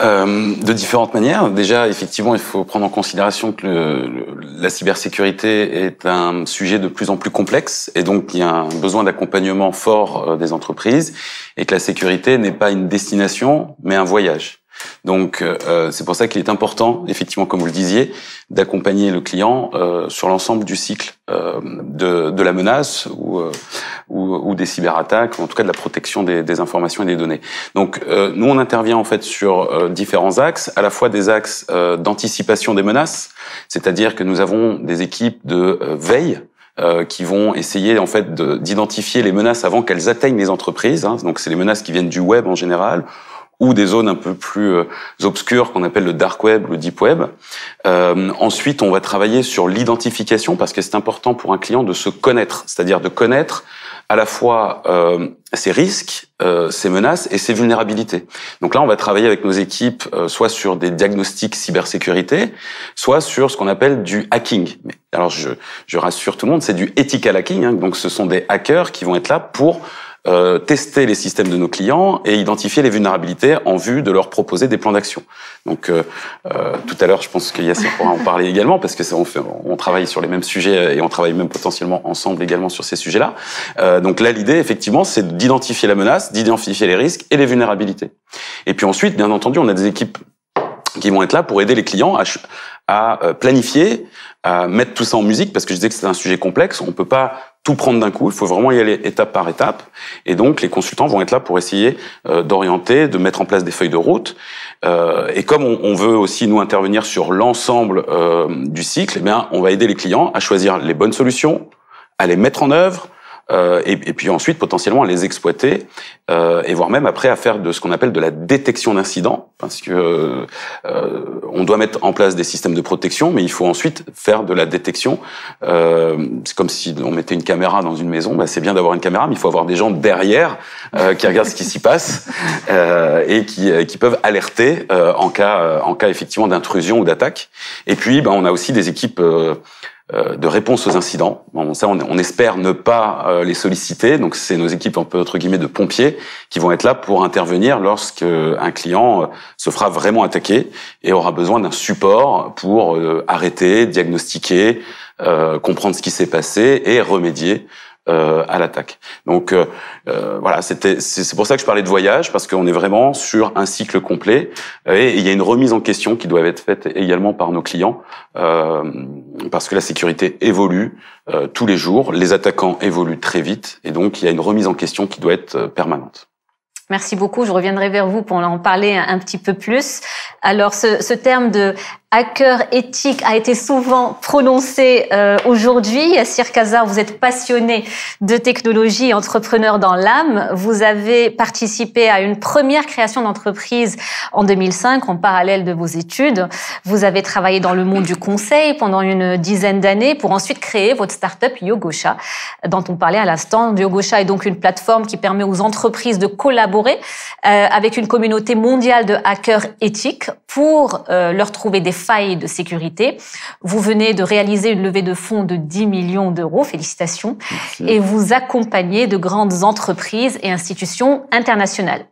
euh, de différentes manières. Déjà, effectivement, il faut prendre en considération que la cybersécurité est un sujet de plus en plus complexe et donc il y a un besoin d'accompagnement fort euh, des entreprises et que la sécurité n'est pas une destination mais un voyage. Donc euh, euh, c'est pour ça qu'il est important, effectivement, comme vous le disiez, d'accompagner le client euh, sur l'ensemble du cycle de, la menace ou, des cyberattaques, ou en tout cas de la protection des, informations et des données. Donc nous, on intervient en fait sur différents axes, à la fois des axes d'anticipation des menaces, c'est-à-dire que nous avons des équipes de veille qui vont essayer en fait d'identifier les menaces avant qu'elles atteignent les entreprises. Hein. Donc c'est les menaces qui viennent du web en général ou des zones un peu plus euh, obscures qu'on appelle le dark web, le deep web. Euh, ensuite, on va travailler sur l'identification parce que c'est important pour un client de se connaître, c'est-à-dire de connaître à la fois euh, ses risques, euh, ses menaces et ses vulnérabilités. Donc là, on va travailler avec nos équipes euh, soit sur des diagnostics cybersécurité, soit sur ce qu'on appelle du hacking. Mais, alors je, je rassure tout le monde, c'est du ethical hacking. Hein, donc ce sont des hackers qui vont être là pour euh, tester les systèmes de nos clients et identifier les vulnérabilités en vue de leur proposer des plans d'action. Donc, euh, euh, tout à l'heure, je pense que Yassine pourra en parler également parce que on, on travaille sur les mêmes sujets et on travaille même potentiellement ensemble également sur ces sujets-là. donc là, l'idée, effectivement, c'est d'identifier la menace, d'identifier les risques et les vulnérabilités. Et puis ensuite, bien entendu, on a des équipes qui vont être là pour aider les clients à, à planifier, à mettre tout ça en musique, parce que je disais que c'est un sujet complexe. On peut pas tout prendre d'un coup, il faut vraiment y aller étape par étape. Et donc, les consultants vont être là pour essayer euh, d'orienter, de mettre en place des feuilles de route. Euh, et comme on, veut aussi nous intervenir sur l'ensemble euh, du cycle, eh bien, on va aider les clients à choisir les bonnes solutions, à les mettre en œuvre, euh, et, puis ensuite potentiellement à les exploiter, euh, et voire même après à faire de ce qu'on appelle de la détection d'incidents, parce que euh, on doit mettre en place des systèmes de protection, mais il faut ensuite faire de la détection. Euh, c'est comme si on mettait une caméra dans une maison, bah, c'est bien d'avoir une caméra, mais il faut avoir des gens derrière euh, qui regardent ce qui s'y passe et qui, qui, peuvent alerter en cas en cas effectivement d'intrusion ou d'attaque. Et puis bah, on a aussi des équipes euh, de réponse aux incidents. on, espère ne pas euh, les solliciter. Donc, c'est nos équipes peu entre guillemets de pompiers qui vont être là pour intervenir lorsque euh, un client se fera vraiment attaquer et aura besoin d'un support pour arrêter, diagnostiquer, comprendre ce qui s'est passé et remédier euh, à l'attaque. Donc euh, euh voilà, c'était c'est pour ça que je parlais de voyage parce qu'on est vraiment sur un cycle complet et il y a une remise en question qui doit être faite également par nos clients euh, parce que la sécurité évolue euh, tous les jours, les attaquants évoluent très vite et donc il y a une remise en question qui doit être permanente. Merci beaucoup. Je reviendrai vers vous pour en parler un, un petit peu plus. Alors, ce, ce terme de Hacker éthique a été souvent prononcé euh, aujourd'hui. Yassir Kaza, vous êtes passionné de technologie et entrepreneur dans l'âme. Vous avez participé à une première création d'entreprise en 2005 en parallèle de vos études. Vous avez travaillé dans le monde du conseil pendant une dizaine d'années pour ensuite créer votre start-up Yogosha, dont on parlait à l'instant. Yogosha est donc une plateforme qui permet aux entreprises de collaborer euh, avec une communauté mondiale de hackers éthiques pour euh, leur trouver des failles de sécurité. Vous venez de réaliser une levée de fonds de 10 millions d'euros, félicitations, et vous accompagnez de grandes entreprises et institutions internationales.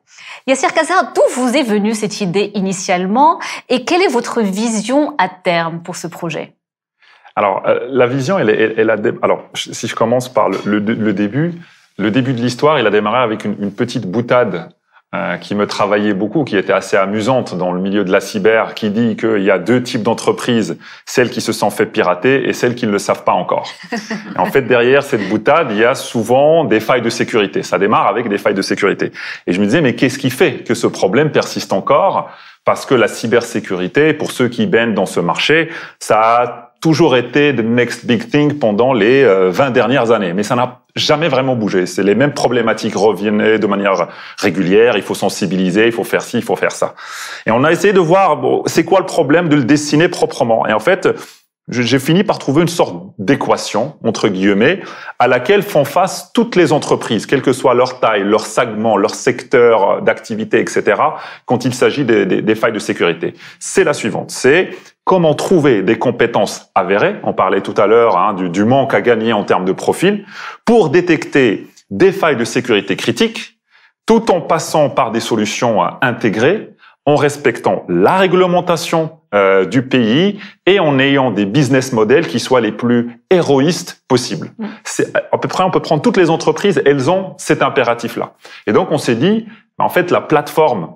Yacir Kazar, d'où vous est venue cette idée initialement et quelle est votre vision à terme pour ce projet Alors, euh, la vision, elle, a Alors, si je commence par le, début, le début de l'histoire, il a démarré avec une petite boutade euh, qui me travaillait beaucoup, qui était assez amusante dans le milieu de la cyber, qui dit qu'il y a deux types d'entreprises, celles qui se sont fait pirater et celles qui ne le savent pas encore. en fait, derrière cette boutade, il y a souvent des failles de sécurité. Ça démarre avec des failles de sécurité. Et je me disais, mais qu'est-ce qui fait que ce problème persiste encore Parce que la cybersécurité, pour ceux qui baignent dans ce marché, ça a toujours été the next big thing pendant les 20 euh, dernières années, mais ça n'a jamais vraiment bougé. C'est les mêmes problématiques reviennent de manière régulière. Il faut sensibiliser, il faut faire ci, il faut faire ça. Et on a essayé de voir bon, c'est quoi le problème de le dessiner proprement. Et en fait, j'ai fini par trouver une sorte d'équation, entre guillemets, à laquelle font face toutes les entreprises, quelle que soit leur taille, leur segment, leur secteur d'activité, etc., quand il s'agit des, des failles de sécurité. C'est la suivante, c'est comment trouver des compétences avérées, on parlait tout à l'heure hein, du, du, manque à gagner en termes de profil, pour détecter des failles de sécurité critiques, tout en passant par des solutions euh, intégrées, en respectant la réglementation euh, du pays et en ayant des business models qui soient les plus héroïstes possibles. Mmh. C'est, à peu près, on peut prendre toutes les entreprises, elles ont cet impératif-là. Et donc on s'est dit, en fait, la plateforme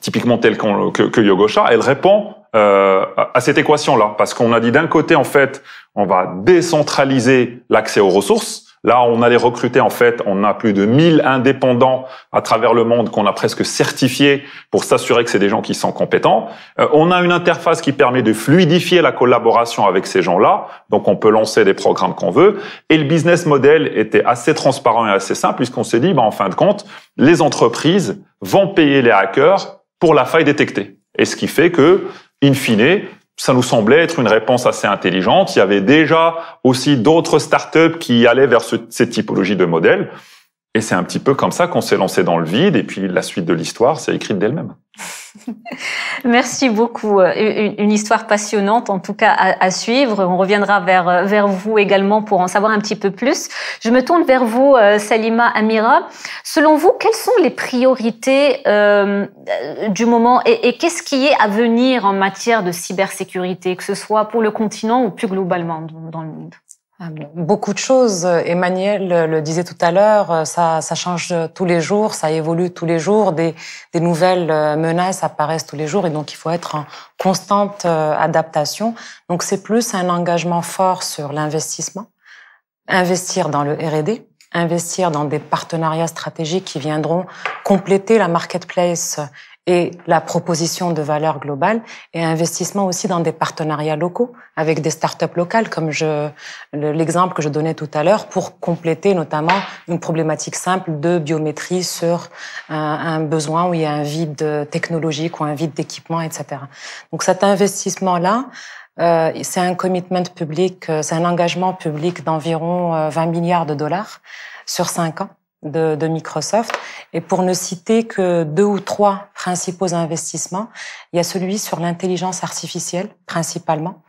typiquement telle que, que Yogosha, elle répond euh, à cette équation-là, parce qu'on a dit d'un côté en fait, on va décentraliser l'accès aux ressources. Là, on allait recruter en fait, on a plus de 1000 indépendants à travers le monde qu'on a presque certifiés pour s'assurer que c'est des gens qui sont compétents. Euh, on a une interface qui permet de fluidifier la collaboration avec ces gens-là, donc on peut lancer des programmes qu'on veut. Et le business model était assez transparent et assez simple puisqu'on s'est dit, bah, en fin de compte, les entreprises vont payer les hackers pour la faille détectée. Et ce qui fait que in fine, ça nous semblait être une réponse assez intelligente. Il y avait déjà aussi d'autres startups qui allaient vers cette typologie de modèle. Et c'est un petit peu comme ça qu'on s'est lancé dans le vide, et puis la suite de l'histoire s'est écrite d'elle-même. Merci beaucoup. Euh, une histoire passionnante, en tout cas, à, suivre. On reviendra vers, euh, vers vous également pour en savoir un petit peu plus. Je me tourne vers vous, euh, Salima Amira. Selon vous, quelles sont les priorités du moment et qu'est-ce qui est à venir en matière de cybersécurité, que ce soit pour le continent ou plus globalement dans le monde ah, beaucoup de choses. Emmanuel le disait tout à l'heure, euh, ça, change tous les jours, ça évolue tous les jours, des, des, nouvelles euh, menaces apparaissent tous les jours et donc il faut être en constante euh, adaptation. Donc c'est plus un engagement fort sur l'investissement, investir dans le RD, investir dans des partenariats stratégiques qui viendront compléter la marketplace et la proposition de valeur globale et investissement aussi dans des partenariats locaux avec des startups locales, comme je, l'exemple que je donnais tout à l'heure, pour compléter notamment une problématique simple de biométrie sur euh, un, besoin où il y a un vide technologique ou un vide d'équipement, etc. Donc cet investissement-là, euh, c'est un commitment public, euh, c'est un engagement public d'environ 20 milliards de dollars sur 5 ans de, Microsoft. Et pour ne citer que deux ou trois principaux investissements, il y a celui sur l'intelligence artificielle principalement.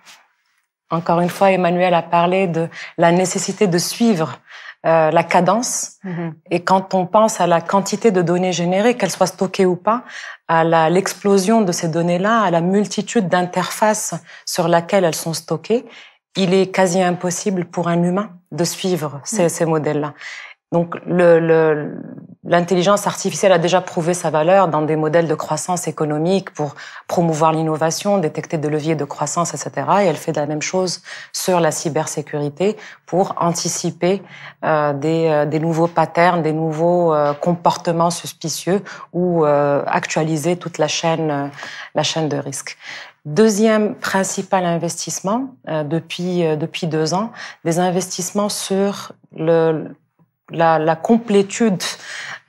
Encore une fois, Emmanuel a parlé de la nécessité de suivre euh, la cadence. Mhm. Et quand on pense à la quantité de données générées, qu'elles soient stockées ou pas, à l'explosion de ces données-là, à la multitude d'interfaces sur laquelle elles sont stockées, il est quasi impossible pour un humain de suivre ces mhm. modèles-là. Donc l'intelligence artificielle a déjà prouvé sa valeur dans des modèles de croissance économique pour promouvoir l'innovation, détecter des leviers de croissance, etc. Et elle fait la même chose sur la cybersécurité pour anticiper euh, euh, des, nouveaux patterns, des nouveaux euh, comportements suspicieux ou actualiser toute la chaîne, la chaîne de risque. Deuxième principal investissement depuis, depuis deux ans, des investissements sur le, la, complétude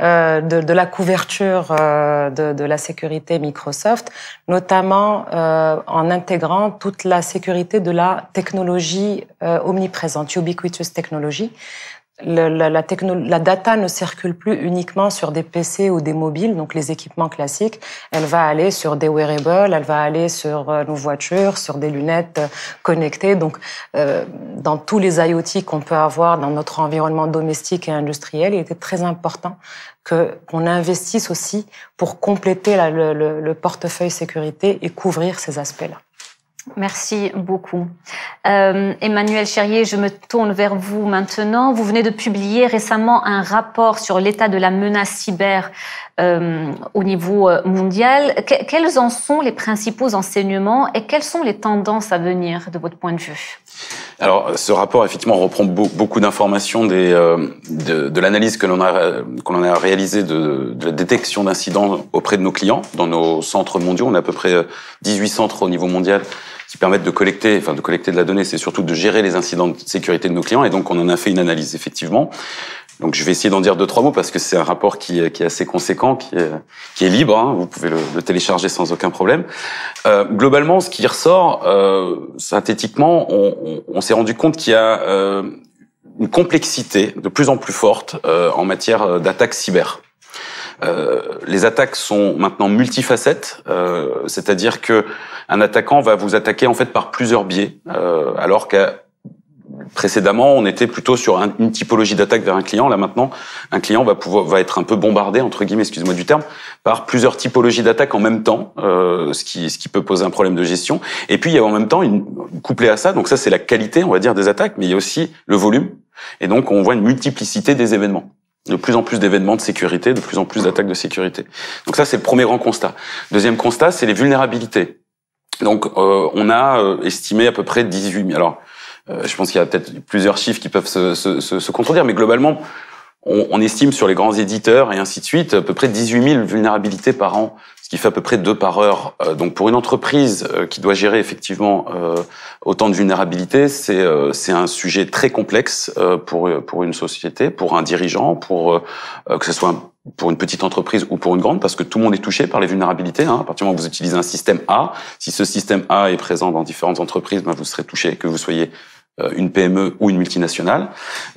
euh, de, la couverture euh, de, la sécurité Microsoft, notamment euh, en intégrant toute la sécurité de la technologie omniprésente, ubiquitous technology, la, techno, la, data ne circule plus uniquement sur des PC ou des mobiles, donc les équipements classiques. Elle va aller sur des wearables, elle va aller sur euh, nos voitures, sur des lunettes euh, connectées. Donc, euh, dans tous les IoT qu'on peut avoir dans notre environnement domestique et industriel, il était très important que qu'on investisse aussi pour compléter le portefeuille sécurité et couvrir ces aspects-là. Merci beaucoup. Euh, Emmanuel Cherrier, je me tourne vers vous maintenant. Vous venez de publier récemment un rapport sur l'état de la menace cyber euh, au niveau euh, mondial. quels en sont les principaux enseignements et quelles sont les tendances à venir de votre point de vue alors, ce rapport, effectivement, reprend beaucoup d'informations euh, de, de l'analyse que l'on a, qu'on a réalisée de, la détection d'incidents auprès de nos clients dans nos centres mondiaux. On a à peu près 18 euh, centres au niveau mondial qui permettent de collecter, enfin de collecter de la donnée, c'est surtout de gérer les incidents de sécurité de nos clients. Et donc, on en a fait une analyse, effectivement. Donc je vais essayer d'en dire deux, trois mots parce que c'est un rapport qui, euh, qui, est assez conséquent, qui est, qui est libre, hein. vous pouvez le, le, télécharger sans aucun problème. Euh, globalement, ce qui ressort, euh, synthétiquement, on, on, s'est rendu compte qu'il y a euh, une complexité de plus en plus forte euh, en matière euh, d'attaques cyber. Euh, les attaques sont maintenant multifacettes, euh, c'est-à-dire que un attaquant va vous attaquer en fait par plusieurs biais, euh, alors qu'à Précédemment, on était plutôt sur une typologie d'attaque vers un client. Là maintenant, un client va pouvoir va être un peu bombardé entre guillemets, excuse-moi du terme, par plusieurs typologies d'attaques en même temps, euh, ce qui ce qui peut poser un problème de gestion. Et puis il y a en même temps une couplé à ça, donc ça c'est la qualité, on va dire, des attaques, mais il y a aussi le volume. Et donc on voit une multiplicité des événements de plus en plus d'événements de sécurité, de plus en plus d'attaques de sécurité. Donc ça, c'est le premier grand constat. Deuxième constat, c'est les vulnérabilités. Donc euh, on a euh, estimé à peu près 18 000. Alors euh, je pense qu'il y a peut-être plusieurs chiffres qui peuvent se, se, se, se contredire, mais globalement, on, on, estime sur les grands éditeurs et ainsi de suite à peu près 18 000 vulnérabilités par an, ce qui fait à peu près deux par heure. Euh, donc pour une entreprise euh, qui doit gérer effectivement autant de vulnérabilités, c'est c'est un sujet très complexe pour pour une société, pour un dirigeant, pour que ce soit pour une petite entreprise ou pour une grande, parce que tout le monde est touché par les vulnérabilités. Hein. À partir du moment où vous utilisez un système A, si ce système A est présent dans différentes entreprises, ben vous serez touché, que vous soyez euh, une PME ou une multinationale.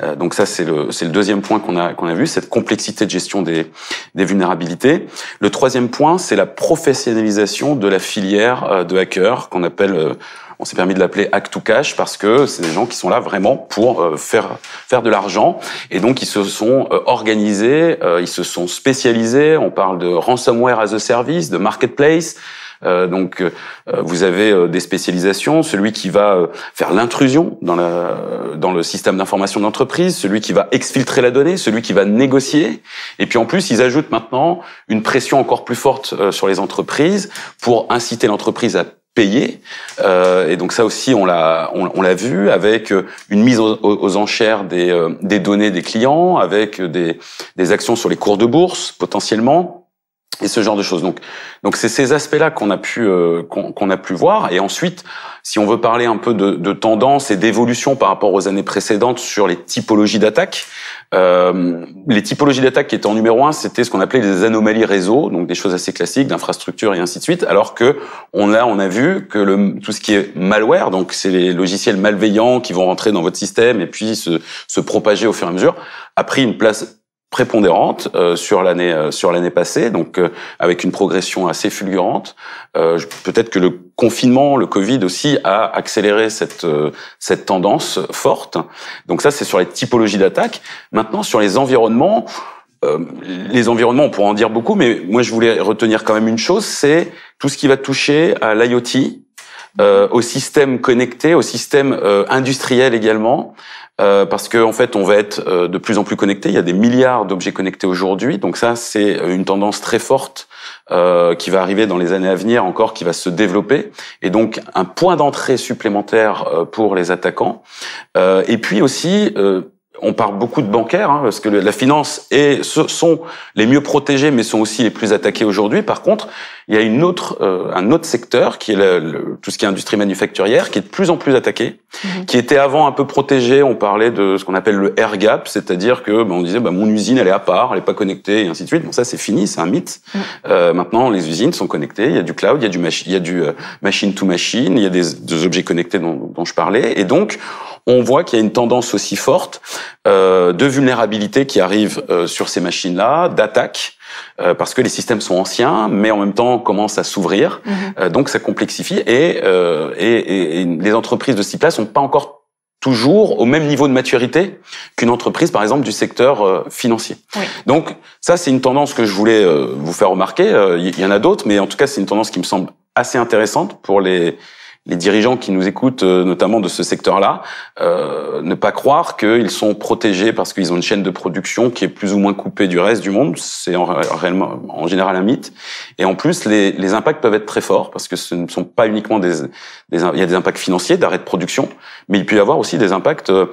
Euh, donc ça, c'est le, deuxième point qu'on a, vu, cette complexité de gestion des, des vulnérabilités. Le troisième point, c'est la professionnalisation de la filière euh, de hackers qu'on appelle on s'est permis de l'appeler hack to cash parce que c'est des gens qui sont là vraiment pour faire faire de l'argent et donc ils se sont organisés, ils se sont spécialisés. On parle de ransomware as a service, de marketplace. Euh, donc, euh, vous avez euh, des spécialisations, celui qui va faire l'intrusion dans, le système d'information d'entreprise, celui qui va exfiltrer la donnée, celui qui va négocier. Et puis en plus, ils ajoutent maintenant une pression encore plus forte sur les entreprises pour inciter l'entreprise à payer. et donc ça aussi, on l'a, vu avec une mise aux, enchères des, données des clients, avec des actions sur les cours de bourse potentiellement et ce genre de choses. Donc, donc c'est ces aspects-là qu'on a pu euh, qu'on a pu voir. Et ensuite, si on veut parler un peu de, de tendance et d'évolution par rapport aux années précédentes sur les typologies d'attaques, euh, les typologies d'attaques qui étaient en numéro un, c'était ce qu'on appelait les anomalies réseau, donc des choses assez classiques d'infrastructure et ainsi de suite. Alors que on a on a vu que le, tout ce qui est malware, donc c'est les logiciels malveillants qui vont rentrer dans votre système et puis se, se propager au fur et à mesure, a pris une place prépondérante euh, sur l'année euh, sur l'année passée, donc euh, avec une progression assez fulgurante. Peut-être que le confinement, le Covid aussi a accéléré cette cette tendance forte. Donc ça, c'est sur les typologies d'attaques. Maintenant, sur les environnements. Les environnements, on pourrait en dire beaucoup, mais moi je voulais retenir quand même une chose, c'est tout ce qui va toucher à l'IoT, euh, au système connecté, au système euh, industriel également, euh, parce qu'en en fait, on va être de plus en plus connecté. Il y a des milliards d'objets connectés aujourd'hui, donc ça, c'est une tendance très forte qui va arriver dans les années à venir encore, qui va se développer, et donc un point d'entrée supplémentaire pour les attaquants. et puis aussi on parle beaucoup de bancaires, hein, parce que la finance est, sont les mieux protégés, mais sont aussi les plus attaqués aujourd'hui. Par contre, il y a une autre, euh, un autre secteur qui est tout ce qui est industrie manufacturière, qui est de plus en plus attaqué, mhm. qui était avant un peu protégé. On parlait de ce qu'on appelle le air gap, c'est-à-dire que ben, on disait ben, mon usine elle est à part, elle est pas connectée et ainsi de suite. Bon ça c'est fini, c'est un mythe. Mhm. Euh, maintenant les usines sont connectées, il y a du cloud, il y a du, il y du euh, machine to machine, il y a des, des objets connectés dont, dont je parlais, et donc on voit qu'il y a une tendance aussi forte euh, de vulnérabilité qui arrive euh, sur ces machines-là, d'attaque, euh, parce que les systèmes sont anciens, mais en même temps commencent à s'ouvrir, mm-hmm. donc ça complexifie, et, et, les entreprises de ce type-là sont pas encore toujours au même niveau de maturité qu'une entreprise, par exemple, du secteur financier. Donc ça, c'est une tendance que je voulais vous faire remarquer. Il y en a d'autres, mais en tout cas, c'est une tendance qui me semble assez intéressante pour les les dirigeants qui nous écoutent, euh, notamment de ce secteur-là, euh, ne pas croire qu'ils sont protégés parce qu'ils ont une chaîne de production qui est plus ou moins coupée du reste du monde. C'est en, en général un mythe. Et en plus, les, impacts peuvent être très forts parce que ce ne sont pas uniquement des il y a des impacts financiers d'arrêt de production, mais il peut y avoir aussi des impacts euh,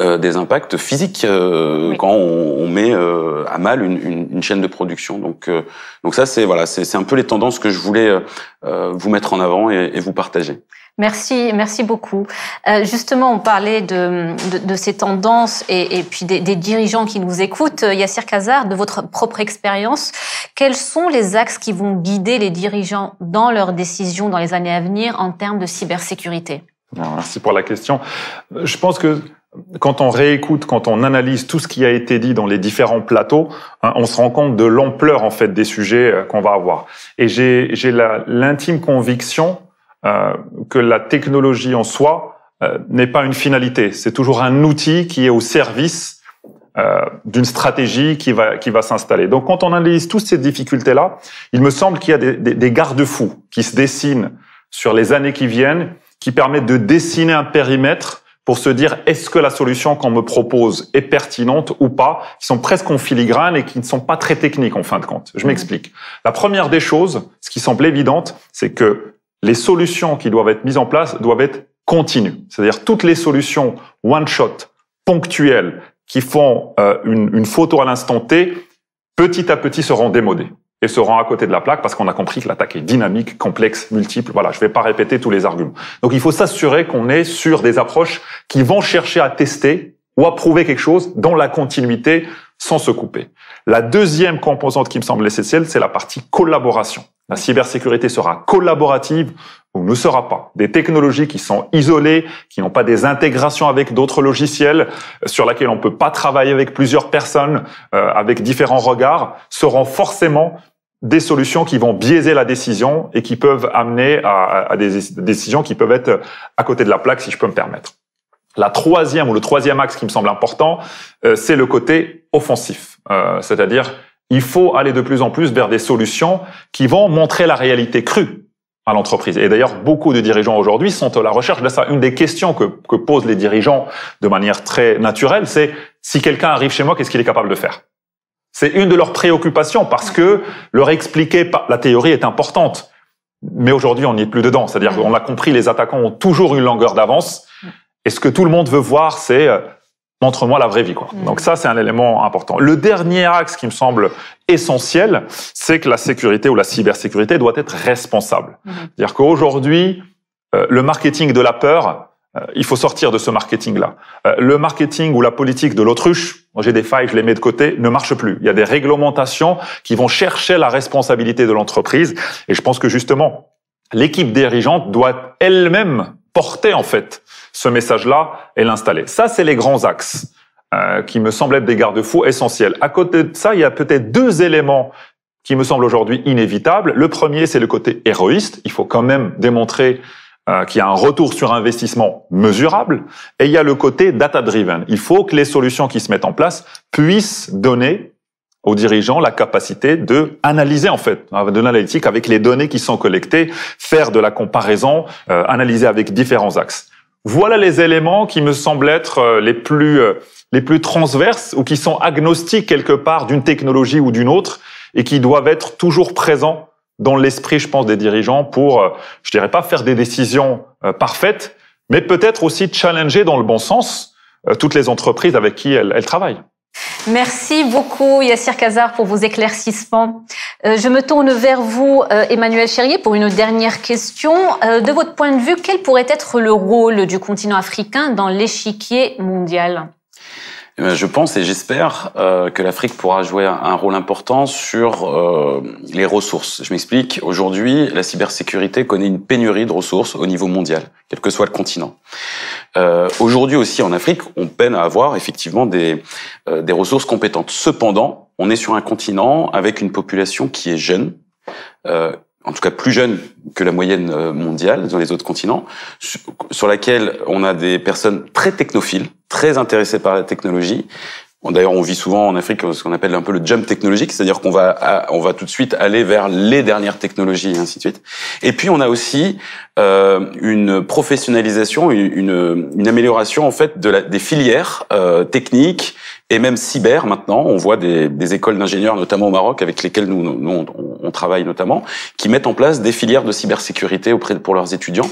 euh, des impacts physiques euh, quand on, on met euh, à mal une, une, une, chaîne de production. Donc, donc ça, c'est voilà, c'est un peu les tendances que je voulais vous mettre en avant et, et vous partager. Merci, merci beaucoup. Euh, justement, on parlait de, de, de ces tendances et, et puis des, des, dirigeants qui nous écoutent. Yacir Kazar, de votre propre expérience, quels sont les axes qui vont guider les dirigeants dans leurs décisions dans les années à venir en termes de cybersécurité Merci pour la question. Je pense que quand on réécoute, quand on analyse tout ce qui a été dit dans les différents plateaux, hein, on se rend compte de l'ampleur en fait des sujets euh, qu'on va avoir. Et j'ai l'intime conviction euh, que la technologie en soi euh, n'est pas une finalité. C'est toujours un outil qui est au service d'une stratégie qui va qui va s'installer. Donc quand on analyse toutes ces difficultés là, il me semble qu'il y a des, des, des garde-fous qui se dessinent sur les années qui viennent, qui permettent de dessiner un périmètre pour se dire est-ce que la solution qu'on me propose est pertinente ou pas, qui sont presque en filigrane et qui ne sont pas très techniques en fin de compte. Je mhm. m'explique. La première des choses, ce qui semble évidente, c'est que les solutions qui doivent être mises en place doivent être continues. C'est-à-dire toutes les solutions one-shot, ponctuelles, qui font euh, une photo à l'instant T, petit à petit seront démodées et se rend à côté de la plaque parce qu'on a compris que l'attaque est dynamique, complexe, multiple. Voilà, je ne vais pas répéter tous les arguments. Donc il faut s'assurer qu'on est sur des approches qui vont chercher à tester ou à prouver quelque chose dans la continuité sans se couper. La deuxième composante qui me semble essentielle, c'est la partie collaboration. La cybersécurité sera collaborative ou ne sera pas. Des technologies qui sont isolées, qui n'ont pas des intégrations avec d'autres logiciels, euh, sur laquelle on ne peut pas travailler avec plusieurs personnes, euh, avec différents regards, seront forcément des solutions qui vont biaiser la décision et qui peuvent amener à, des décisions qui peuvent être à côté de la plaque, si je peux me permettre. La troisième ou le troisième axe qui me semble important, euh, c'est le côté offensif, c'est-à-dire il faut aller de plus en plus vers des solutions qui vont montrer la réalité crue à l'entreprise. Et d'ailleurs, beaucoup de dirigeants aujourd'hui sont à la recherche de ça. Une des questions que, que posent les dirigeants de manière très naturelle, c'est si quelqu'un arrive chez moi, qu'est-ce qu'il est capable de faire C'est une de leurs préoccupations parce que leur expliquer la théorie est importante. Mais aujourd'hui, on n'y est plus dedans. C'est-à-dire qu'on l'a compris, les attaquants ont toujours une longueur d'avance. Et ce que tout le monde veut voir, c'est euh, montre-moi la vraie vie. Quoi. Donc ça, c'est un élément important. Le dernier axe qui me semble essentiel, c'est que la sécurité ou la cybersécurité doit être responsable. Mhm. C'est-à-dire qu'aujourd'hui, euh, le marketing de la peur, euh, il faut sortir de ce marketing-là. Euh, le marketing ou la politique de l'autruche, j'ai des failles, je les mets de côté, ne marche plus. Il y a des réglementations qui vont chercher la responsabilité de l'entreprise. Et je pense que justement, l'équipe dirigeante doit elle-même porter en fait ce message-là et l'installer. Ça, c'est les grands axes euh, qui me semblent être des garde-fous essentiels. À côté de ça, il y a peut-être deux éléments qui me semblent aujourd'hui inévitables. Le premier, c'est le côté héroïste. Il faut quand même démontrer euh, qu'il y a un retour sur investissement mesurable. Et il y a le côté data-driven. Il faut que les solutions qui se mettent en place puissent donner aux dirigeants la capacité de analyser en fait, hein, de l'analytique avec les données qui sont collectées, faire de la comparaison, euh, analyser avec différents axes. Voilà les éléments qui me semblent être euh, les plus euh, les plus transverses ou qui sont agnostiques quelque part d'une technologie ou d'une autre et qui doivent être toujours présents dans l'esprit, je pense, des dirigeants pour, je dirais pas faire des décisions parfaites, mais peut-être aussi challenger dans le bon sens toutes les entreprises avec qui elles travaillent. Merci beaucoup Yassir Kazar pour vos éclaircissements. Euh, je me tourne vers vous euh, Emmanuel Cherrier, pour une dernière question. Euh, de votre point de vue, quel pourrait être le rôle du continent africain dans l'échiquier mondial eh ben, je pense et j'espère euh, que l'Afrique pourra jouer un rôle important sur euh, les ressources. Je m'explique, aujourd'hui, la cybersécurité connaît une pénurie de ressources au niveau mondial, quel que soit le continent. Euh, aujourd'hui aussi, en Afrique, on peine à avoir effectivement des, des ressources compétentes. Cependant, on est sur un continent avec une population qui est jeune, en tout cas plus jeune que la moyenne euh, mondiale dans les autres continents, sur laquelle on a des personnes très technophiles, très intéressées par la technologie. D'ailleurs, on vit souvent en Afrique ce qu'on appelle un peu le jump technologique, c'est-à-dire qu'on va on va tout de suite aller vers les dernières technologies et ainsi de suite. Et puis on a aussi euh, une professionnalisation, une, une, amélioration en fait de la, des filières euh, techniques et même cyber maintenant. On voit des, écoles d'ingénieurs, notamment au Maroc, avec lesquelles nous, on, travaille notamment, qui mettent en place des filières de cybersécurité auprès de, pour leurs étudiants.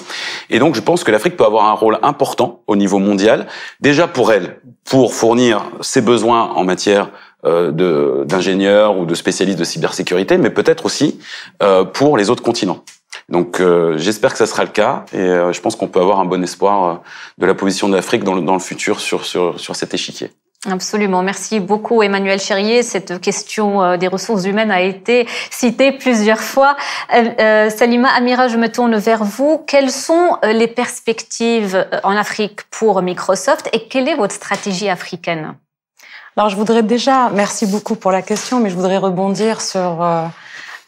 Et donc, je pense que l'Afrique peut avoir un rôle important au niveau mondial, déjà pour elle, pour fournir ses besoins en matière euh, d'ingénieurs ou de spécialistes de cybersécurité, mais peut-être aussi euh, pour les autres continents. Donc euh, j'espère que ça sera le cas et euh, je pense qu'on peut avoir un bon espoir de la position de l'Afrique dans le, dans le futur sur, sur, sur cet échiquier. Absolument. Merci beaucoup, Emmanuel Cherrier. Cette question euh, des ressources humaines a été citée plusieurs fois. Euh, euh, Salima Amira, je me tourne vers vous. Quelles sont les perspectives en Afrique pour Microsoft et quelle est votre stratégie africaine Alors, je voudrais déjà, merci beaucoup pour la question, mais je voudrais rebondir sur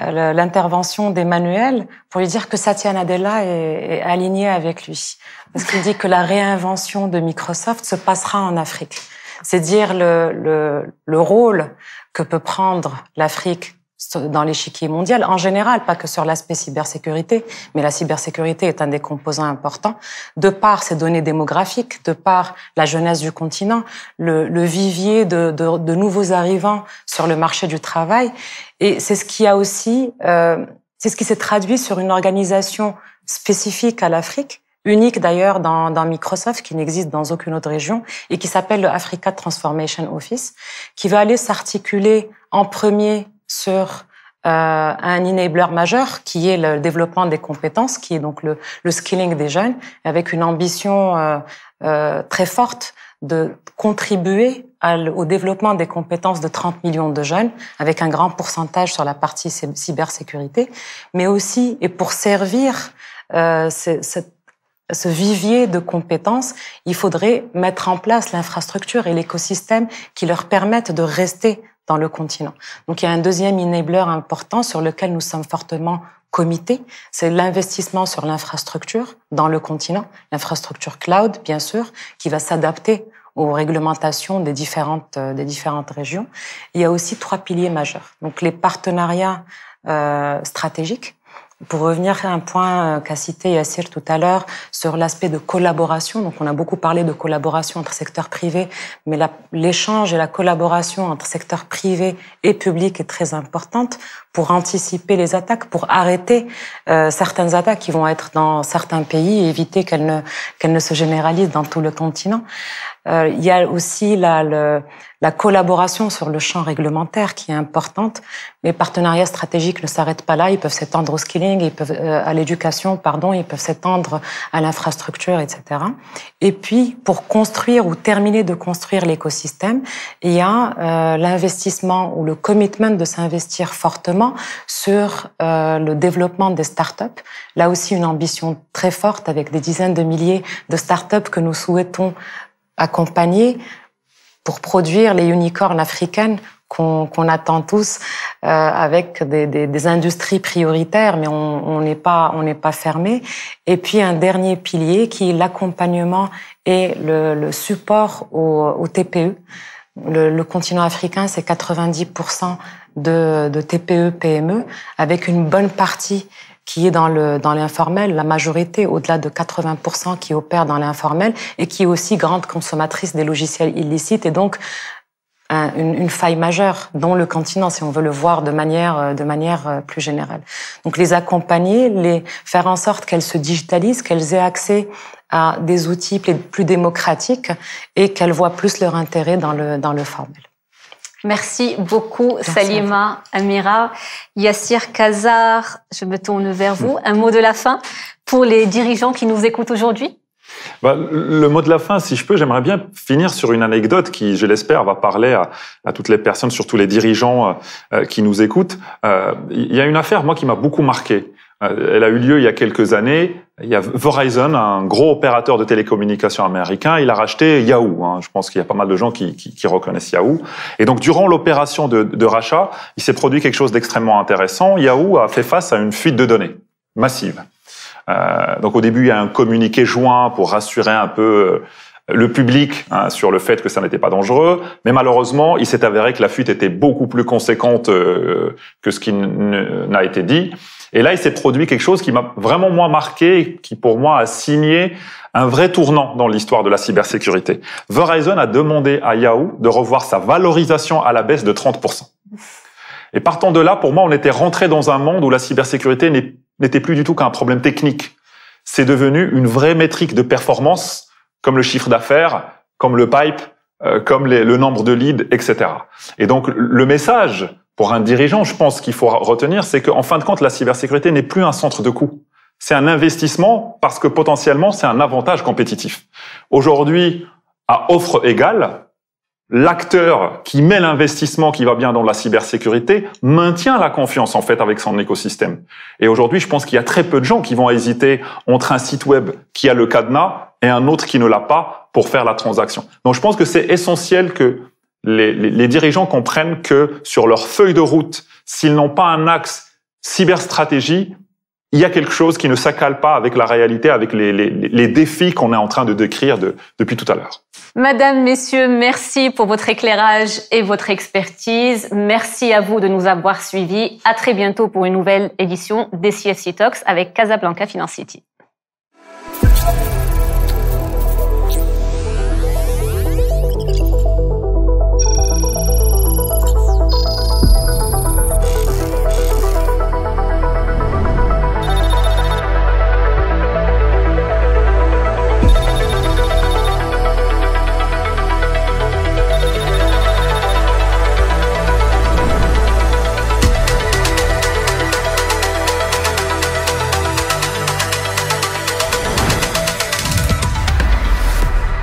l'intervention d'Emmanuel pour lui dire que Satya Nadella est, est aligné avec lui. Parce qu'il dit que la réinvention de Microsoft se passera en Afrique. C'est dire le, rôle que peut prendre l'Afrique dans l'échiquier mondial en général, pas que sur l'aspect cybersécurité, mais la cybersécurité est un des composants importants, de par ces données démographiques, de par la jeunesse du continent, le, vivier de, nouveaux arrivants sur le marché du travail. Et c'est ce qui a aussi, euh, c'est ce qui s'est traduit sur une organisation spécifique à l'Afrique, unique d'ailleurs dans, dans, Microsoft, qui n'existe dans aucune autre région, et qui s'appelle le Africa Transformation Office, qui va aller s'articuler en premier sur euh, un enabler majeur qui est le développement des compétences, qui est donc le, le skilling des jeunes, avec une ambition euh, euh très forte de contribuer au développement des compétences de 30 millions de jeunes, avec un grand pourcentage sur la partie cybersécurité, mais aussi et pour servir euh, cette ce vivier de compétences, il faudrait mettre en place l'infrastructure et l'écosystème qui leur permettent de rester dans le continent. Donc il y a un deuxième enabler important sur lequel nous sommes fortement comités, c'est l'investissement sur l'infrastructure dans le continent, l'infrastructure cloud bien sûr, qui va s'adapter aux réglementations des différentes, euh, des différentes régions. Il y a aussi trois piliers majeurs. Donc les partenariats euh, stratégiques, pour revenir à un point euh, qu'a cité Yassir tout à l'heure sur l'aspect de collaboration, donc on a beaucoup parlé de collaboration entre secteurs privés, mais l'échange et la collaboration entre secteurs privés et publics est très importante pour anticiper les attaques, pour arrêter euh, certaines attaques qui vont être dans certains pays et éviter qu'elles ne, qu'elles ne se généralisent dans tout le continent. Euh, il y a aussi la, la collaboration sur le champ réglementaire qui est importante. Les partenariats stratégiques ne s'arrêtent pas là. Ils peuvent s'étendre au skilling, ils peuvent euh, à l'éducation, pardon, ils peuvent s'étendre à l'infrastructure, etc. Et puis, pour construire ou terminer de construire l'écosystème, il y a euh, l'investissement ou le commitment de s'investir fortement sur le développement des startups. Là aussi, une ambition très forte avec des dizaines de milliers de startups que nous souhaitons accompagner pour produire les unicornes africaines qu'on attend tous euh, avec des, industries prioritaires, mais on n'est pas pas fermé. Et puis un dernier pilier qui est l'accompagnement et le, support au TPE. Le, continent africain, c'est 90% de, de TPE PME, avec une bonne partie qui est dans le dans l'informel, la majorité, au-delà de 80% qui opère dans l'informel et qui est aussi grande consommatrice des logiciels illicites et donc une, faille majeure dans le continent si on veut le voir de manière euh, de manière euh, plus générale. Donc les accompagner, les faire en sorte qu'elles se digitalisent, qu'elles aient accès à des outils plus démocratiques et qu'elles voient plus leur intérêt dans le dans le formel. Merci beaucoup, Salima, Amira, Yassir Kazar. Je me tourne vers vous. Un mot de la fin pour les dirigeants qui nous écoutent aujourd'hui bah, le mot de la fin, si je peux, j'aimerais bien finir sur une anecdote qui, je l'espère, va parler à, toutes les personnes, surtout les dirigeants euh, qui nous écoutent. Euh, il y a une affaire, moi, qui m'a beaucoup marqué. Euh, elle a eu lieu il y a quelques années. Il y a Verizon, un gros opérateur de télécommunications américain, il a racheté Yahoo. Hein. Je pense qu'il y a pas mal de gens qui, reconnaissent Yahoo. Et donc, durant l'opération de, rachat, il s'est produit quelque chose d'extrêmement intéressant. Yahoo a fait face à une fuite de données massive. Euh, donc, au début, il y a un communiqué joint pour rassurer un peu euh, le public hein, sur le fait que ça n'était pas dangereux, mais malheureusement, il s'est avéré que la fuite était beaucoup plus conséquente euh, que ce qui n'a été dit. Et là, il s'est produit quelque chose qui m'a vraiment moins marqué, qui pour moi a signé un vrai tournant dans l'histoire de la cybersécurité. Verizon a demandé à Yahoo de revoir sa valorisation à la baisse de 30%. Et partant de là, pour moi, on était rentré dans un monde où la cybersécurité n'était plus du tout qu'un problème technique. C'est devenu une vraie métrique de performance, comme le chiffre d'affaires, comme le pipe, euh, comme le nombre de leads, etc. Et donc, le message pour un dirigeant, je pense qu'il faut retenir, c'est qu'en fin de compte, la cybersécurité n'est plus un centre de coût. C'est un investissement parce que potentiellement, c'est un avantage compétitif. Aujourd'hui, à offre égale, l'acteur qui met l'investissement qui va bien dans la cybersécurité maintient la confiance en fait avec son écosystème. Et aujourd'hui, je pense qu'il y a très peu de gens qui vont hésiter entre un site web qui a le cadenas et un autre qui ne l'a pas pour faire la transaction. Donc je pense que c'est essentiel que les, dirigeants comprennent que sur leur feuille de route, s'ils n'ont pas un axe cyberstratégie, il y a quelque chose qui ne s'accale pas avec la réalité, avec les, défis qu'on est en train de décrire depuis tout à l'heure. Madame, messieurs, merci pour votre éclairage et votre expertise. Merci à vous de nous avoir suivis. À très bientôt pour une nouvelle édition des CFC Talks avec Casablanca Finance City.